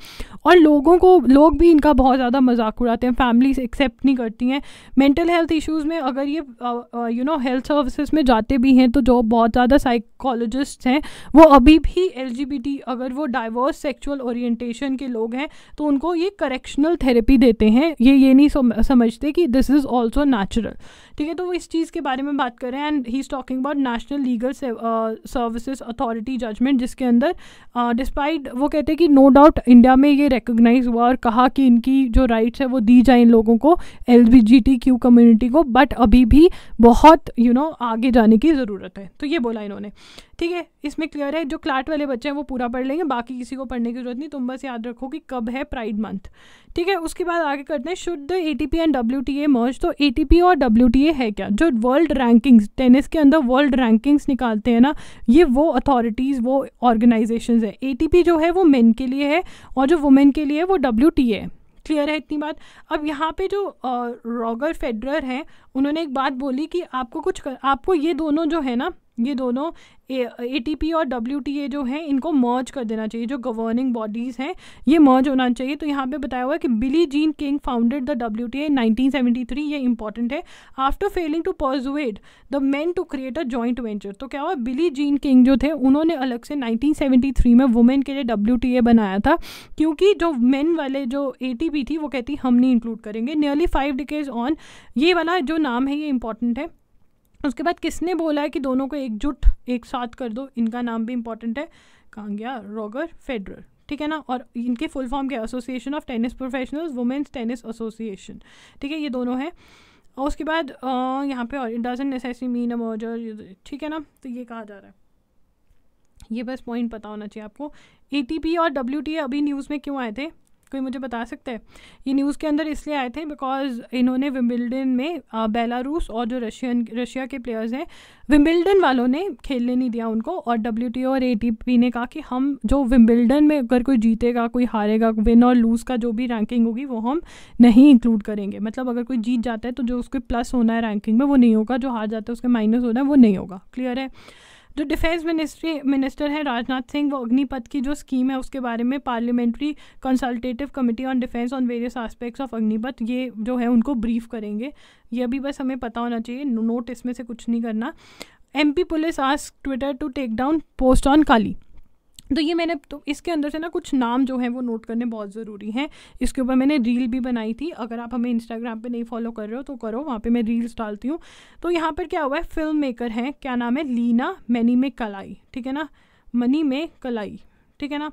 S1: और लोग लोगों को लोग भी इनका बहुत ज़्यादा मजाक उड़ाते हैं फैमिलीज एक्सेप्ट नहीं करती हैं मेंटल हेल्थ इश्यूज़ में अगर ये यू नो हेल्थ सर्विसेज में जाते भी हैं तो जो बहुत ज़्यादा साइकोलॉजिस्ट हैं वो अभी भी एल अगर वो डाइवर्स सेक्चुअल ओरिएंटेशन के लोग हैं तो उनको ये करेक्शनल थेरेपी देते हैं ये ये नहीं समझते कि दिस इज़ ऑल्सो नेचुरल ठीक है तो वो इस चीज़ के बारे में बात कर रहे हैं and he is talking about National Legal Services Authority judgment जिसके अंदर डिस्पाइट uh, वो कहते हैं कि नो डाउट इंडिया में ये रिकोगनाइज ऑर्गेनाइज़ हुआ और कहा कि इनकी जो राइट्स है वो दी जाए इन लोगों को एल कम्युनिटी को बट अभी भी बहुत यू you नो know, आगे जाने की ज़रूरत है तो ये बोला इन्होंने ठीक है इसमें क्लियर है जो क्लाट वाले बच्चे हैं वो पूरा पढ़ लेंगे बाकी किसी को पढ़ने की जरूरत नहीं तुम बस याद रखो कि कब है प्राइड मंथ ठीक है उसके बाद आगे करते हैं शुद्ध A T P and W T A merge तो ए टी पी और डब्ल्यू टी ए है क्या जो वर्ल्ड रैंकिंग्स टेनिस के अंदर वर्ल्ड रैंकिंग्स निकालते हैं ना ये वो अथॉरिटीज़ वो ऑर्गेनाइजेशन है ए टी पी जो है वो मेन के लिए है और जो वुमेन के लिए है वो डब्ल्यू टी ए क्लियर है इतनी बात अब यहाँ पे जो रॉगर फेडरर हैं उन्होंने एक बात बोली कि आपको कुछ कर, आपको ये दोनों जो है ना ये दोनों ए टी और डब्ल्यू जो हैं इनको मर्ज कर देना चाहिए जो गवर्निंग बॉडीज़ हैं ये मर्ज होना चाहिए तो यहाँ पे बताया हुआ है कि Billie Jean King founded the W T A ये इंपॉर्टेंट है after failing to persuade the man to create a joint venture तो क्या हुआ बिली जीन किंग जो थे उन्होंने अलग से थ्री में वुमेन के लिए डब्ल्यू बनाया था क्योंकि जो मेन वाले जो ए थी वो कहती हम नहीं इंक्लूड करेंगे नियरली फाइव डिकेज ऑन ये वाला जो नाम है ये इंपॉर्टेंट है उसके बाद किसने बोला है कि दोनों को एकजुट एक साथ कर दो इनका नाम भी इम्पोर्टेंट है कहाँ गया रॉगर फेडरर ठीक है ना और इनके फुल फॉर्म क्या Association of Tennis Professionals Women's Tennis Association ठीक है ये दोनों हैं और उसके बाद यहाँ पे और it doesn't necessary mean a merger ठीक है ना तो ये कहा जा रहा है ये बस पॉइंट पता होना चाहिए आपको ए और डब्ल्यू अभी न्यूज़ में क्यों आए थे कोई मुझे बता सकता है ये न्यूज़ के अंदर इसलिए आए थे बिकॉज इन्होंने विम्बिल्डन में बेलारूस और जो रशियन रशिया के प्लेयर्स हैं विम्बिल्डन वालों ने खेलने नहीं दिया उनको और डब्ल्यू और ए ने कहा कि हम जो विम्बिल्डन में अगर कोई जीतेगा कोई हारेगा विन और लूज़ का जो भी रैंकिंग होगी वो हम नहीं इंक्लूड करेंगे मतलब अगर कोई जीत जाता है तो जो उसके प्लस होना है रैंकिंग में वो नहीं होगा जो हार जाता है उसके माइनस होना है वो नहीं होगा क्लियर है जो डिफेंस मिनिस्ट्री मिनिस्टर हैं राजनाथ सिंह वो अग्निपथ की जो स्कीम है उसके बारे में parliamentary consultative committee on defence on various aspects of Agnipath ये जो है उनको ब्रीफ करेंगे ये अभी बस हमें पता होना चाहिए नोट इसमें से कुछ नहीं करना MP police ask Twitter to take down post on Kali तो ये मैंने तो इसके अंदर से ना कुछ नाम जो हैं वो नोट करने बहुत ज़रूरी हैं इसके ऊपर मैंने रील भी बनाई थी अगर आप हमें इंस्टाग्राम पे नहीं फॉलो कर रहे हो तो करो वहाँ पे मैं रील्स डालती हूँ तो यहाँ पर क्या हुआ है फिल्म मेकर हैं क्या नाम है लीना मनी में कलाई ठीक है ना मनी में कलाई ठीक है ना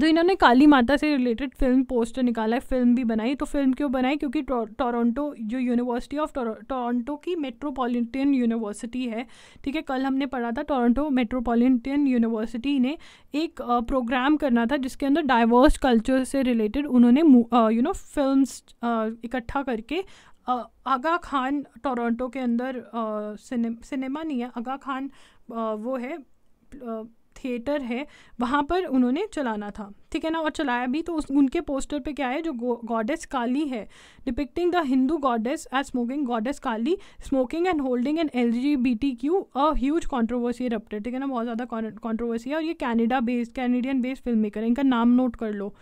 S1: तो इन्होंने काली माता से रिलेटेड फिल्म पोस्टर निकाला है फिल्म भी बनाई तो फिल्म क्यों बनाई क्योंकि टोरंटो जो यूनिवर्सिटी ऑफ टोरंटो की मेट्रोपॉलिटन यूनिवर्सिटी है ठीक है कल हमने पढ़ा था टोरंटो मेट्रोपॉलिटन यूनिवर्सिटी ने एक प्रोग्राम करना था जिसके अंदर डाइवर्स कल्चर से रिलेटेड उन्होंने यू नो फिल्म इकट्ठा करके आगा खान टोरंटो के अंदर सिनेमा नहीं है आगा खान वो है थिएटर है वहाँ पर उन्होंने चलाना था ठीक है ना और चलाया भी तो उस उनके पोस्टर पे क्या है जो गॉडेस काली है depicting the Hindu goddess as smoking goddess Kali smoking and holding an L G B T Q a huge controversy erupted ठीक है ना बहुत ज़्यादा कॉन्ट्रोवर्सी है और ये Canada based Canadian based film maker है इनका नाम नोट कर लो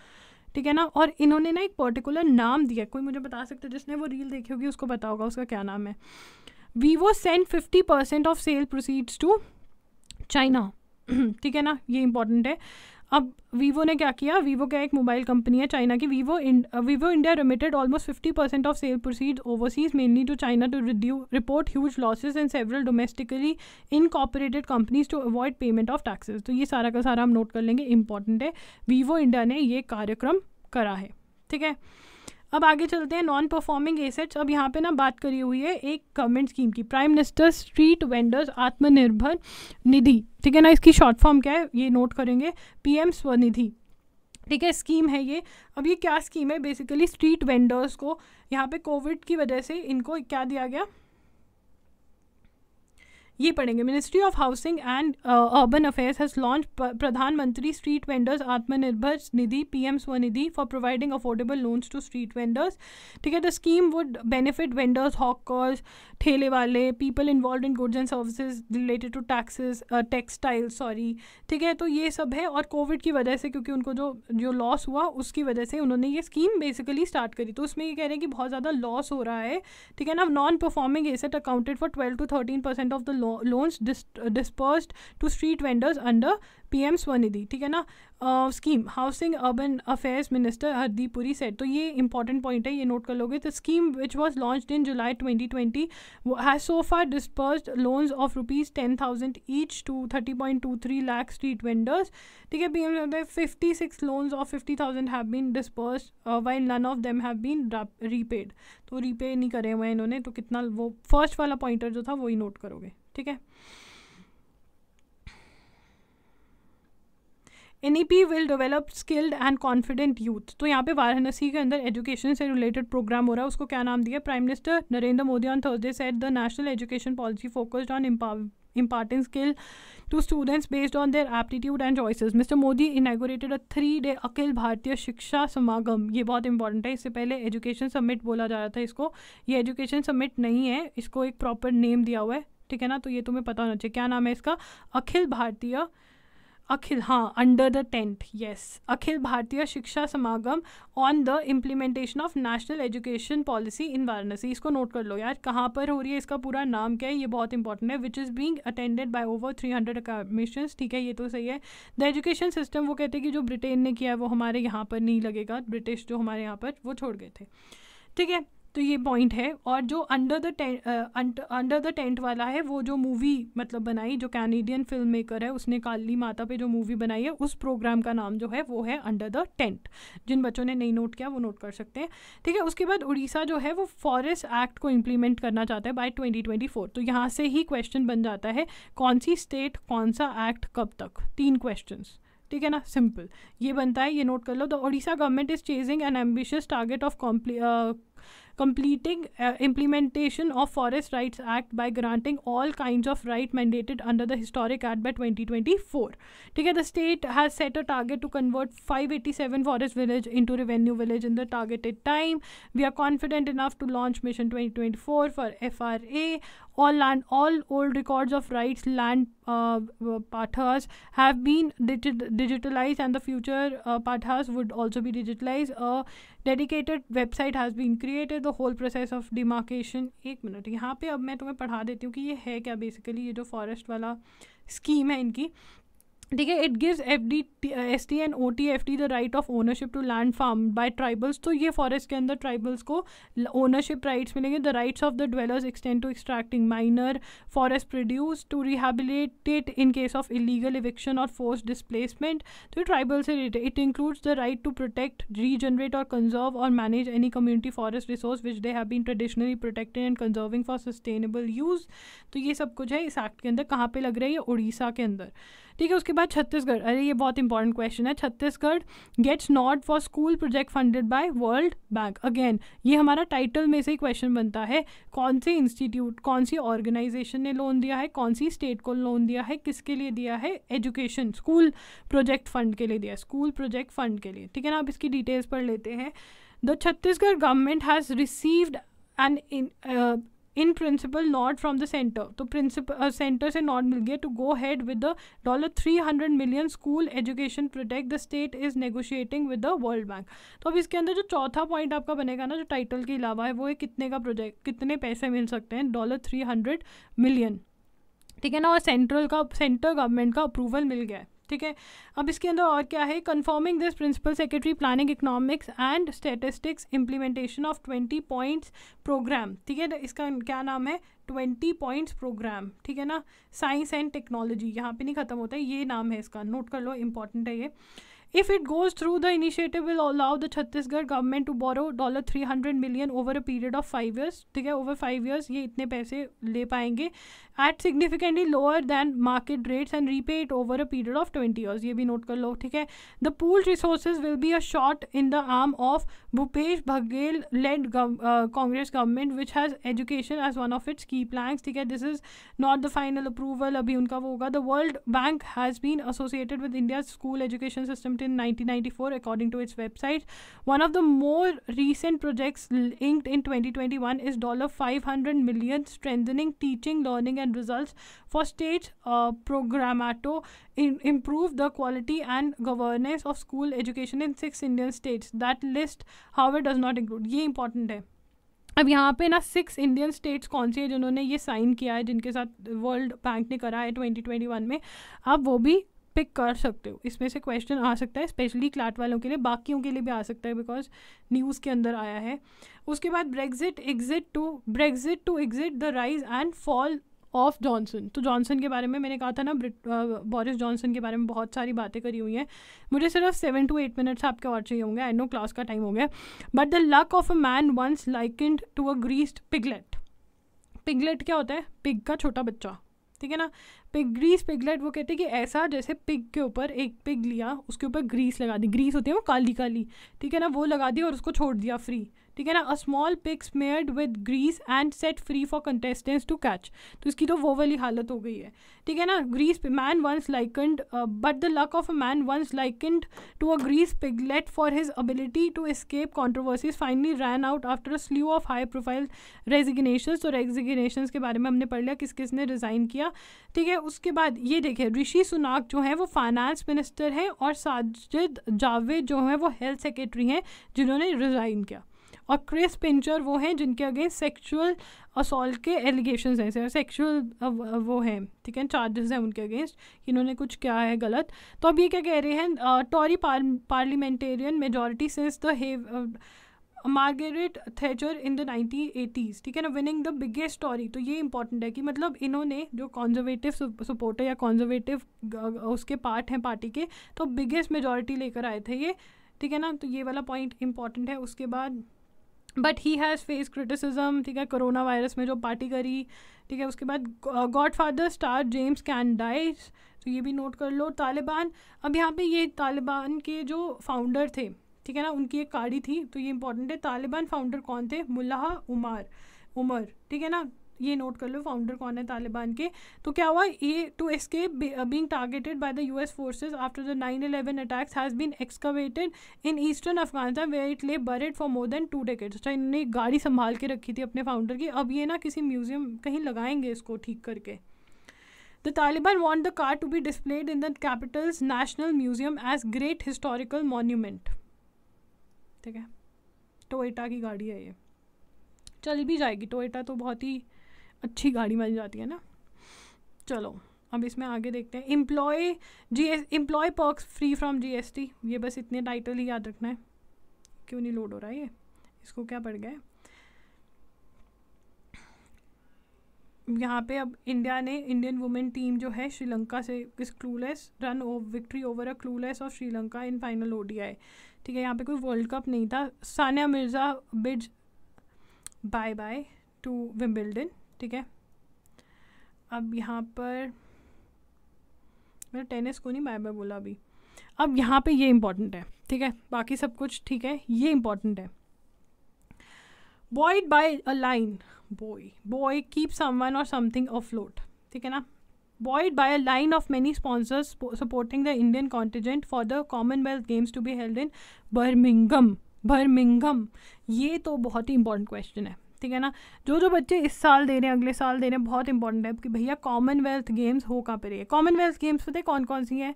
S1: ठीक है ना और इन्होंने ना एक पर्टिकुलर नाम दिया कोई मुझे बता सकता है जिसने वो रील देखी होगी उसको बता होगा उसका क्या नाम है Vivo send fifty percent of sale proceeds to China *clears throat* ठीक है ना ये इंपॉर्टेंट है अब वीवो ने क्या किया वीवो क्या एक मोबाइल कंपनी है चाइना की Vivo Vivo India remitted almost fifty percent of sale proceed overseas mainly to China to reduce report huge losses and several domestically incorporated companies to avoid payment of taxes तो ये सारा का सारा हम note कर लेंगे important है Vivo India ने ये कार्यक्रम करा है ठीक है अब आगे चलते हैं नॉन परफॉर्मिंग एसेट्स अब यहाँ पे ना बात करी हुई है एक गवर्नमेंट स्कीम की prime minister street vendors Atmanirbhar Nidhi ठीक है ना इसकी शॉर्ट फॉर्म क्या है ये नोट करेंगे पी एम स्वनिधि ठीक है स्कीम है ये अब ये क्या स्कीम है बेसिकली स्ट्रीट वेंडर्स को यहाँ पे कोविड की वजह से इनको क्या दिया गया ये पढ़ेंगे ministry of housing and urban affairs has launch Pradhanmantri street vendors Atmanirbhar Nidhi P M SVANidhi for providing affordable loans to street vendors ठीक है the scheme would benefit vendors hawkers ठेले वाले people involve in goods and services related to taxes textile sorry ठीक है तो ये सब है और कोविड की वजह से क्योंकि उनको जो जो लॉस हुआ उसकी वजह से उन्होंने ये स्कीम बेसिकली स्टार्ट करी तो उसमें ये कह रहे हैं कि बहुत ज़्यादा लॉस हो रहा है ठीक है ना non performing asset accounted for twelve to thirteen percent of the lo- loans dis- uh, dispersed to street vendors under PM SVANidhi ठीक है ना scheme housing urban affairs minister Hardeep Puri said तो ये इंपॉर्टेंट पॉइंट है ये नोट कर लोगे the scheme which was launch in July twenty twenty has so far disperse loans of rupees ten thousand each to thirty point two three lack street vendors ठीक है P M fifty six loans of fifty thousand have been disperse while none of them have been repaid तो repay नहीं करे हुए इन्होंने तो कितना वो फर्स्ट वाला पॉइंटर जो था वही नोट करोगे ठीक है and will develop skilled and confident youth तो यहाँ पे वाराणसी के अंदर एजुकेशन से रिलेटेड प्रोग्राम हो रहा है उसको क्या नाम दिया prime minister Narendra Modi on Thursday set the national education policy focused on empower imparting skill to students based on their aptitude and choices. Mister Modi inaugurated a three day Akhil Bharatiya Shiksha समागम ये बहुत इंपॉर्टेंट है इससे पहले एजुकेशन समिट बोला जा रहा था इसको ये एजुकेशन समिट नहीं है इसको एक प्रॉपर नेम दिया हुआ है ठीक है ना तो ये तुम्हें पता होना चाहिए क्या नाम है इसका अखिल भारतीय अखिल हाँ under the tent yes Akhil Bharatiya Shiksha Samagam on the implementation of national education policy in Varanasi इसको नोट कर लो यार कहाँ पर हो रही है इसका पूरा नाम क्या है ये बहुत इंपॉर्टेंट है which is being attended by over three hundred academician ठीक है ये तो सही है द एजुकेशन सिस्टम वो कहते हैं कि जो ब्रिटेन ने किया है वो हमारे यहाँ पर नहीं लगेगा ब्रिटिश जो हमारे यहाँ पर वो छोड़ गए थे ठीक है तो ये पॉइंट है और जो under the tent under the tent वाला है वो जो मूवी मतलब बनाई जो कैनेडियन फिल्म मेकर है उसने काली माता पे जो मूवी बनाई है उस प्रोग्राम का नाम जो है वो है अंडर द टेंट जिन बच्चों ने नहीं नोट किया वो नोट कर सकते हैं ठीक है उसके बाद उड़ीसा जो है वो फॉरेस्ट एक्ट को इम्प्लीमेंट करना चाहता है बाय ट्वेंटी तो यहाँ से ही क्वेश्चन बन जाता है कौन सी स्टेट कौन सा एक्ट कब तक तीन क्वेश्चन ठीक है ना सिंपल ये बनता है ये नोट कर लो the Odisha government is chasing an ambitious target of compli completing uh, implementation of Forest Rights Act by granting all kinds of right mandated under the Historic Act by 2024. Together, the state has set a target to convert 587 forest village into revenue village in the targeted time. We are confident enough to launch Mission 2024 for FRA all land all old records of rights land uh, pathas have been digit- digitalized and the future uh, pathas would also be digitalized a dedicated website has been created the whole process of demarcation ek minute yahan pe ab main tumhe padha deti hu ki ye hai kya basically ye jo forest wala scheme hai inki ठीक है it gives F D S T and O T F D the right of ownership to land farm by tribals तो ये forest के अंदर tribals को ownership rights मिलेंगे the rights of the dwellers extend to extracting minor forest produce to rehabilitate in case of illegal eviction और force displacement तो ये tribal से related it includes the right to protect regenerate और conserve और manage any community forest resource which they have been traditionally protected and conserving for sustainable use तो ये सब कुछ है इस एक्ट के अंदर कहाँ पर लग रहा है ये उड़ीसा के अंदर ठीक है उसके बाद छत्तीसगढ़ अरे ये बहुत इंपॉर्टेंट क्वेश्चन है Chhattisgarh gets not for school project funded by World Bank again ये हमारा टाइटल में से ही क्वेश्चन बनता है कौन से इंस्टीट्यूट कौन सी ऑर्गेनाइजेशन ने लोन दिया है कौन सी स्टेट को लोन दिया है किसके लिए दिया है एजुकेशन स्कूल प्रोजेक्ट फंड के लिए दिया स्कूल प्रोजेक्ट फंड के लिए ठीक है ना आप इसकी डिटेल्स पढ़ लेते हैं the Chhattisgarh government has received and in principle not from the centre तो प्रिंसिपल सेंटर uh, से नॉट मिल गया to go had with the dollar three hundred million school education protect the state is negotiating with the World Bank तो अब इसके अंदर जो चौथा पॉइंट आपका बनेगा ना जो टाइटल के अलावा है वो है कितने का प्रोजेक्ट कितने पैसे मिल सकते हैं डॉलर थ्री हंड्रेड मिलियन ठीक है ना और सेंट्रल का सेंटर गवर्नमेंट का अप्रूवल मिल गया है ठीक है अब इसके अंदर और क्या है confirming this principal secretary planning economics and statistics implementation of twenty points programme ठीक है इसका क्या नाम है ट्वेंटी पॉइंट्स प्रोग्राम ठीक है ना साइंस एंड टेक्नोलॉजी यहाँ पे नहीं ख़त्म होता है ये नाम है इसका नोट कर लो इंपॉर्टेंट है ये if it goes through the initiative will allow the chhattisgarh government to borrow dollar 300 million over a period of 5 years ठीक है over 5 years ये इतने पैसे ले पाएंगे at significantly lower than market rates and repay it over a period of 20 years. Ye bhi note kar lo, hai? The pooled resources will be a shot in the arm of Bhupesh Bhagel led uh, Congress government which has education as one of its key planks. Hai? This is not the final approval. Abhi unka wo the World Bank has been associated with India's school education system in 1994 according to its website. One of the more recent projects inked in 2021 is $500 million strengthening teaching, learning and results for state uh, programato in, improve the quality and governance of school education in six Indian states. That list, however, does not include. ye important hai अब यहाँ पे ना six Indian states कौन सी है जिन्होंने ये sign किया है जिनके साथ वर्ल्ड बैंक ने करा है 2021 में आप वो भी पिक कर सकते हो इसमें से क्वेश्चन आ सकता है स्पेशली क्लाट वालों के लिए बाकियों के लिए भी आ सकता है बिकॉज न्यूज़ के अंदर आया है उसके बाद Brexit exit to Brexit to exit the rise and fall of Johnson तो जॉनसन के बारे में मैंने कहा था ना बोरिस जॉनसन के बारे में बहुत सारी बातें करी हुई हैं मुझे सिर्फ सेवन टू एट मिनट्स आपके और चाहिए होंगे आई नो क्लास का टाइम हो गया but the luck of a man once likened to a greased piglet piglet क्या होता है पिग का छोटा बच्चा ठीक है ना पिग ग्रीस पिगलेट वो कहते हैं कि ऐसा जैसे पिग के ऊपर एक पिग लिया उसके ऊपर ग्रीस लगा दी ग्रीस होती है वो काली काली ठीक है ना वो लगा दी और उसको छोड़ दिया फ्री ठीक है ना a small pig smeared with grease and set free for contestants to catch तो इसकी तो वो वाली हालत हो गई है ठीक है ना grease man once likened but the luck of a man once likened to a grease piglet for his ability to escape controversies finally ran out after a slew of high profile resignation तो resignation के बारे में हमने पढ़ लिया किस किस ने रिज़ाइन किया ठीक है उसके बाद ये देखिए ऋषि सुनाक जो है वो फाइनेंस मिनिस्टर हैं और साजिद जावेद जो हैं वो हेल्थ सेक्रेटरी हैं जिन्होंने रिज़ाइन किया और क्रिस पिंचर वो हैं जिनके अगेंस्ट सेक्शुअल असल्ट के एलिगेशन हैं सेक्शुअल वो हैं ठीक है चार्जेस हैं उनके अगेंस्ट इन्होंने कुछ क्या है गलत तो अब ये क्या कह रहे हैं Tory parliamentarian majority since the have Margaret Thatcher in the nineteen eighties ठीक है ना विनिंग द बिगेस्ट स्टोरी तो ये इंपॉर्टेंट है कि मतलब इन्होंने जो कॉन्जर्वेटिव सपोर्टर या कॉन्जर्वेटिव उसके पार्ट हैं पार्टी के तो बिगेस्ट मेजोरिटी लेकर आए थे ये ठीक है ना तो ये वाला पॉइंट इंपॉर्टेंट है उसके बाद but he has face criticism ठीक है कोरोना वायरस में जो पार्टी करी ठीक है उसके बाद Godfather star James Caan dies तो ये भी नोट कर लो तालिबान अब यहाँ पे ये तालिबान के जो फाउंडर थे ठीक है ना उनकी एक गाड़ी थी तो ये इंपॉर्टेंट है तालिबान फाउंडर कौन थे मुल्ला उमर उमर ठीक है ना ये नोट कर लो फाउंडर कौन है तालिबान के तो क्या हुआ ये to escape being targeted by the US forces after the nine 11 attacks has been excavated in eastern Afghanistan where it lay buried for more than two decades तो इन्होंने गाड़ी संभाल के रखी थी अपने फाउंडर की अब ये ना किसी म्यूजियम कहीं लगाएंगे इसको ठीक करके the Taliban want the car to be displayed in the capital's national museum as great historical monument. ठीक है टोयटा की गाड़ी है ये चल भी जाएगी टोयटा तो बहुत ही अच्छी गाड़ी मिल जाती है ना चलो अब इसमें आगे देखते हैं employ G S employ perks free from GST ये बस इतने टाइटल ही याद रखना है क्यों नहीं लोड हो रहा है ये इसको क्या पड़ गया यहाँ पे अब इंडिया ने इंडियन वुमेन टीम जो है श्रीलंका से इस clueless run over victory over a clueless of Sri Lanka in final ODI ठीक है यहाँ पे कोई वर्ल्ड कप नहीं था सानिया मिर्ज़ा बिज बाय बाय टू विम्बिल्डन ठीक है अब यहाँ पर मैंने टेनिस को नहीं बाय बाय बोला अभी अब यहाँ पे ये इम्पॉर्टेंट है ठीक है बाकी सब कुछ ठीक है ये इम्पॉर्टेंट है buoyed by a line boy boy keep someone और समथिंग अ फ्लोट ठीक है ना buoyed by a line of many sponsors supporting the Indian contingent for the Commonwealth Games to be held in Birmingham Birmingham ये तो बहुत ही important question है ठीक है ना जो जो बच्चे इस साल दे रहे हैं अगले साल दे रहे हैं बहुत इंपॉर्टेंट है कि भैया कॉमनवेल्थ गेम्स हो कहाँ पर रही है कॉमनवेल्थ गेम्स पता है कौन कौन सी हैं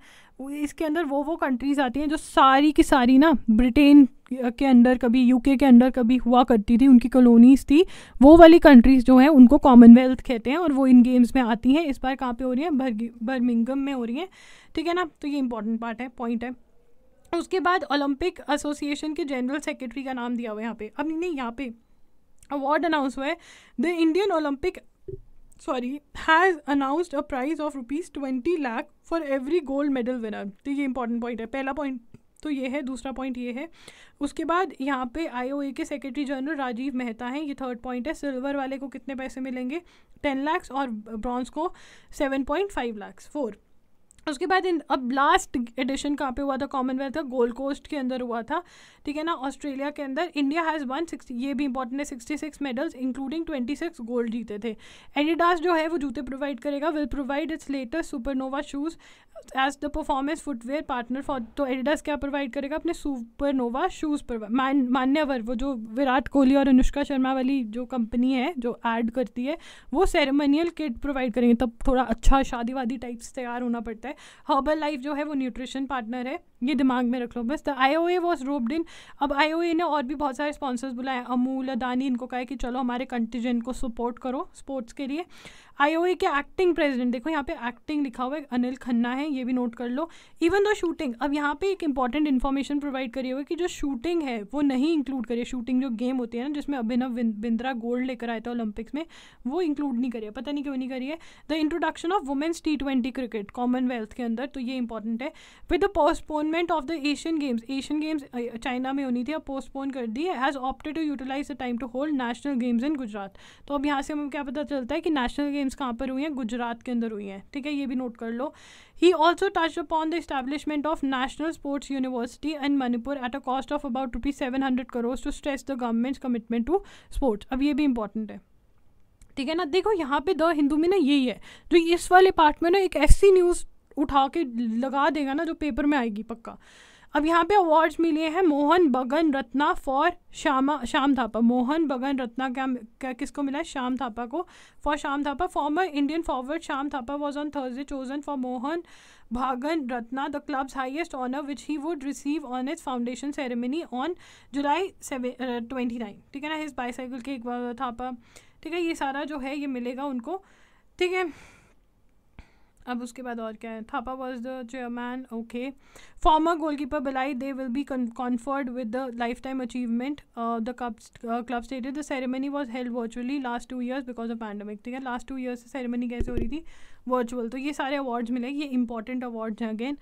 S1: इसके अंदर वो वो कंट्रीज़ आती हैं जो सारी की सारी ना ब्रिटेन के अंडर कभी यूके के अंडर कभी हुआ करती थी उनकी कॉलोनीज थी वो वाली कंट्रीज़ जो हैं उनको कॉमनवेल्थ कहते हैं और वो इन गेम्स में आती हैं इस बार कहाँ पर हो रही हैं बर्मिंगम में हो रही हैं ठीक है ना तो ये इंपॉर्टेंट पार्ट है पॉइंट है उसके बाद ओलंपिक एसोसिएशन के जनरल सेक्रेटरी का नाम दिया हुआ है यहाँ पे अब नहीं यहाँ पे अवार्ड अनाउंस हुआ है the Indian Olympic sorry has announced a prize of rupees twenty lakh for every gold medal winner तो ये इंपॉर्टेंट पॉइंट है पहला पॉइंट तो ये है दूसरा पॉइंट ये है उसके बाद यहाँ पे आईओए के सेक्रेटरी जनरल राजीव मेहता हैं ये थर्ड पॉइंट है सिल्वर वाले को कितने पैसे मिलेंगे टेन लैक्स और ब्रॉन्ज को seven point five lakhs for उसके बाद इन अब लास्ट एडिशन कहाँ पे हुआ था कॉमनवेल्थ का गोल्ड कोस्ट के अंदर हुआ था ठीक है ना ऑस्ट्रेलिया के अंदर इंडिया हैज़ वन सिक्सटी ये भी इंपॉर्टेंट है sixty six medals including twenty six gold जीते थे एडिडास जो है वो जूते प्रोवाइड करेगा will provide its latest Supernova shoes as the performance footwear partner for तो एडिडास क्या प्रोवाइड करेगा अपने सुपरनोवा शूज़ मान मान्यवर वो जो विराट कोहली और अनुष्का शर्मा वाली जो कंपनी है जो एड करती है वो सेरेमोनियल किट प्रोवाइड करेंगे तब थोड़ा अच्छा शादी वादी टाइप्स तैयार होना पड़ता है होता है हर्बल लाइफ जो है वो न्यूट्रिशन पार्टनर है ये दिमाग में रख लो बस the I O A was robbed in अब आई ओ ए ने और भी बहुत सारे स्पॉन्सर्स बुलाए अमूल अदानी इनको कहा कि चलो हमारे कंटीजेंट को सपोर्ट करो स्पोर्ट्स के लिए आईओए के एक्टिंग प्रेसिडेंट देखो यहाँ पे एक्टिंग लिखा हुआ है अनिल खन्ना है ये भी नोट कर लो इवन दो शूटिंग अब यहाँ पे एक इंपॉर्टेंट इन्फॉर्मेशन प्रोवाइड करी हुई कि जो शूटिंग है वो नहीं इंक्लूड करिए शूटिंग जो गेम होती है ना जिसमें अभिनव बिंद्रा गोल्ड लेकर आए थे ओलंपिक्स में वो इंक्लूड नहीं करिए पता नहीं क्यों नहीं करिए the introduction of women's T twenty cricket Commonwealth के अंदर तो ये इंपॉर्टेंट है with the postponement of the Asian Games Asian Games China में होनी थी अब पोस्टपोन कर दी has opted to utilise the time to hold National Games in Gujarat तो अब यहाँ से हमें क्या पता चलता है कि नेशनल गेम्स क्राइम्स कहाँ पर हुई हैं गुजरात के अंदर हुई हैं ठीक है ये भी नोट कर लो he also touch upon the establishment of National Sports University in Manipur at a cost of about rupees seven hundred crores to stress the government's commitment to sports अब ये भी इंपॉर्टेंट है ठीक है ना देखो यहाँ पे द हिंदू में ना यही है जो इस वाले पार्ट में ना एक ऐसी न्यूज़ उठा के लगा देगा ना जो पेपर में आएगी पक्का अब यहाँ पे अवार्ड्स मिले हैं मोहन बगन रत्ना फॉर श्यामा श्याम थापा मोहन बगन रत्ना क्या क्या किसको मिला है श्याम थापा को for Shyam Thapa former Indian forward Shyam Thapa was on Thursday chosen for Mohun Bagan Ratna the club's highest honour which he would receive on its foundation ceremony on July seven twenty nine ठीक है ना इस बाईसाइकिल के एक बार थापा ठीक है ये सारा जो है ये मिलेगा उनको ठीक है अब उसके बाद और क्या है Thapa was the chairman okay former goalkeeper बिलाई they will be conferred with the lifetime achievement the cup club stated the ceremony was held virtually last two years because of pandemic ठीक है last two years से ceremony कैसे हो रही थी virtual तो ये सारे अवार्ड्स मिले ये इंपॉर्टेंट अवार्ड्स हैं अगेन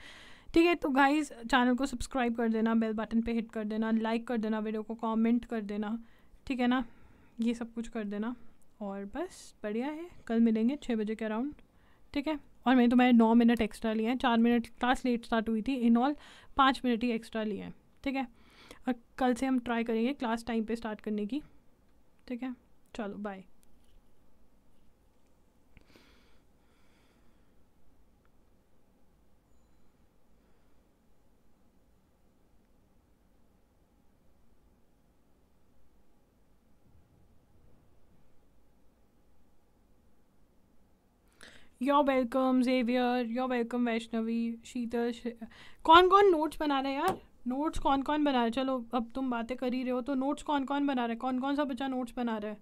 S1: ठीक है तो गाइज चैनल को सब्सक्राइब कर देना बेल बटन पे हिट कर देना लाइक कर देना वीडियो को कमेंट कर देना ठीक है ना ये सब कुछ कर देना और बस बढ़िया है कल मिलेंगे छः बजे के अराउंड ठीक है और मैंने तो मैंने नौ मिनट एक्स्ट्रा लिए हैं चार मिनट क्लास लेट स्टार्ट हुई थी इन ऑल पाँच मिनट ही एक्स्ट्रा लिए हैं ठीक है और कल से हम ट्राई करेंगे क्लास टाइम पे स्टार्ट करने की ठीक है चलो bye you're welcome Xavier you're welcome Vaishnavi Sheetal कौन कौन नोट्स बना रहे हैं यार नोट्स कौन कौन बना रहे चलो अब तुम बातें कर ही रहे हो तो नोट्स कौन कौन बना रहे हैं कौन कौन सा बच्चा नोट्स बना रहा है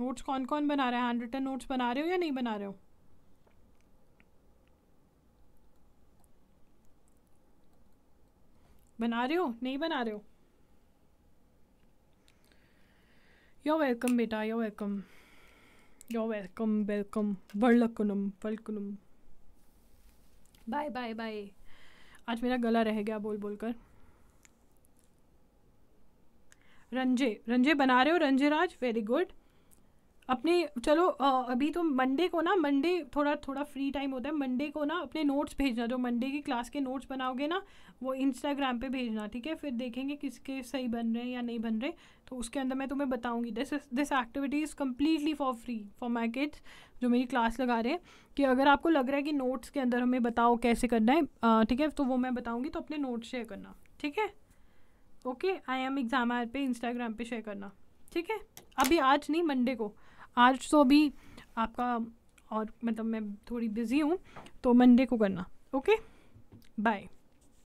S1: नोट्स कौन कौन बना रहा है हैंड रिटन नोट्स बना रहे हो या नहीं बना रहे हो बना रहे हो नहीं बना रहे हो योर वेलकम बेटा you're welcome You're welcome, welcome. वर्लकुनम वलकुनम बाय बाय बाय आज मेरा गला रह गया बोल बोल कर रंजे रंजे बना रहे हो रंजे राज वेरी गुड अपने चलो अभी तो मंडे को ना मंडे थोड़ा थोड़ा फ्री टाइम होता है मंडे को ना अपने नोट्स भेजना जो मंडे की क्लास के नोट्स बनाओगे ना वो इंस्टाग्राम पे भेजना ठीक है फिर देखेंगे किसके सही बन रहे हैं या नहीं बन रहे तो उसके अंदर मैं तुम्हें बताऊंगी this this activity is completely for free for my kids जो मेरी क्लास लगा रहे हैं कि अगर आपको लग रहा है कि नोट्स के अंदर हमें बताओ कैसे करना है ठीक है तो वो मैं बताऊँगी तो अपने नोट्स शेयर करना ठीक है ओके आई एम एग्जाम पे इंस्टाग्राम पे शेयर करना ठीक है अभी आज नहीं मंडे को आज तो अभी आपका और मतलब मैं थोड़ी बिज़ी हूँ तो मंडे को करना ओके बाय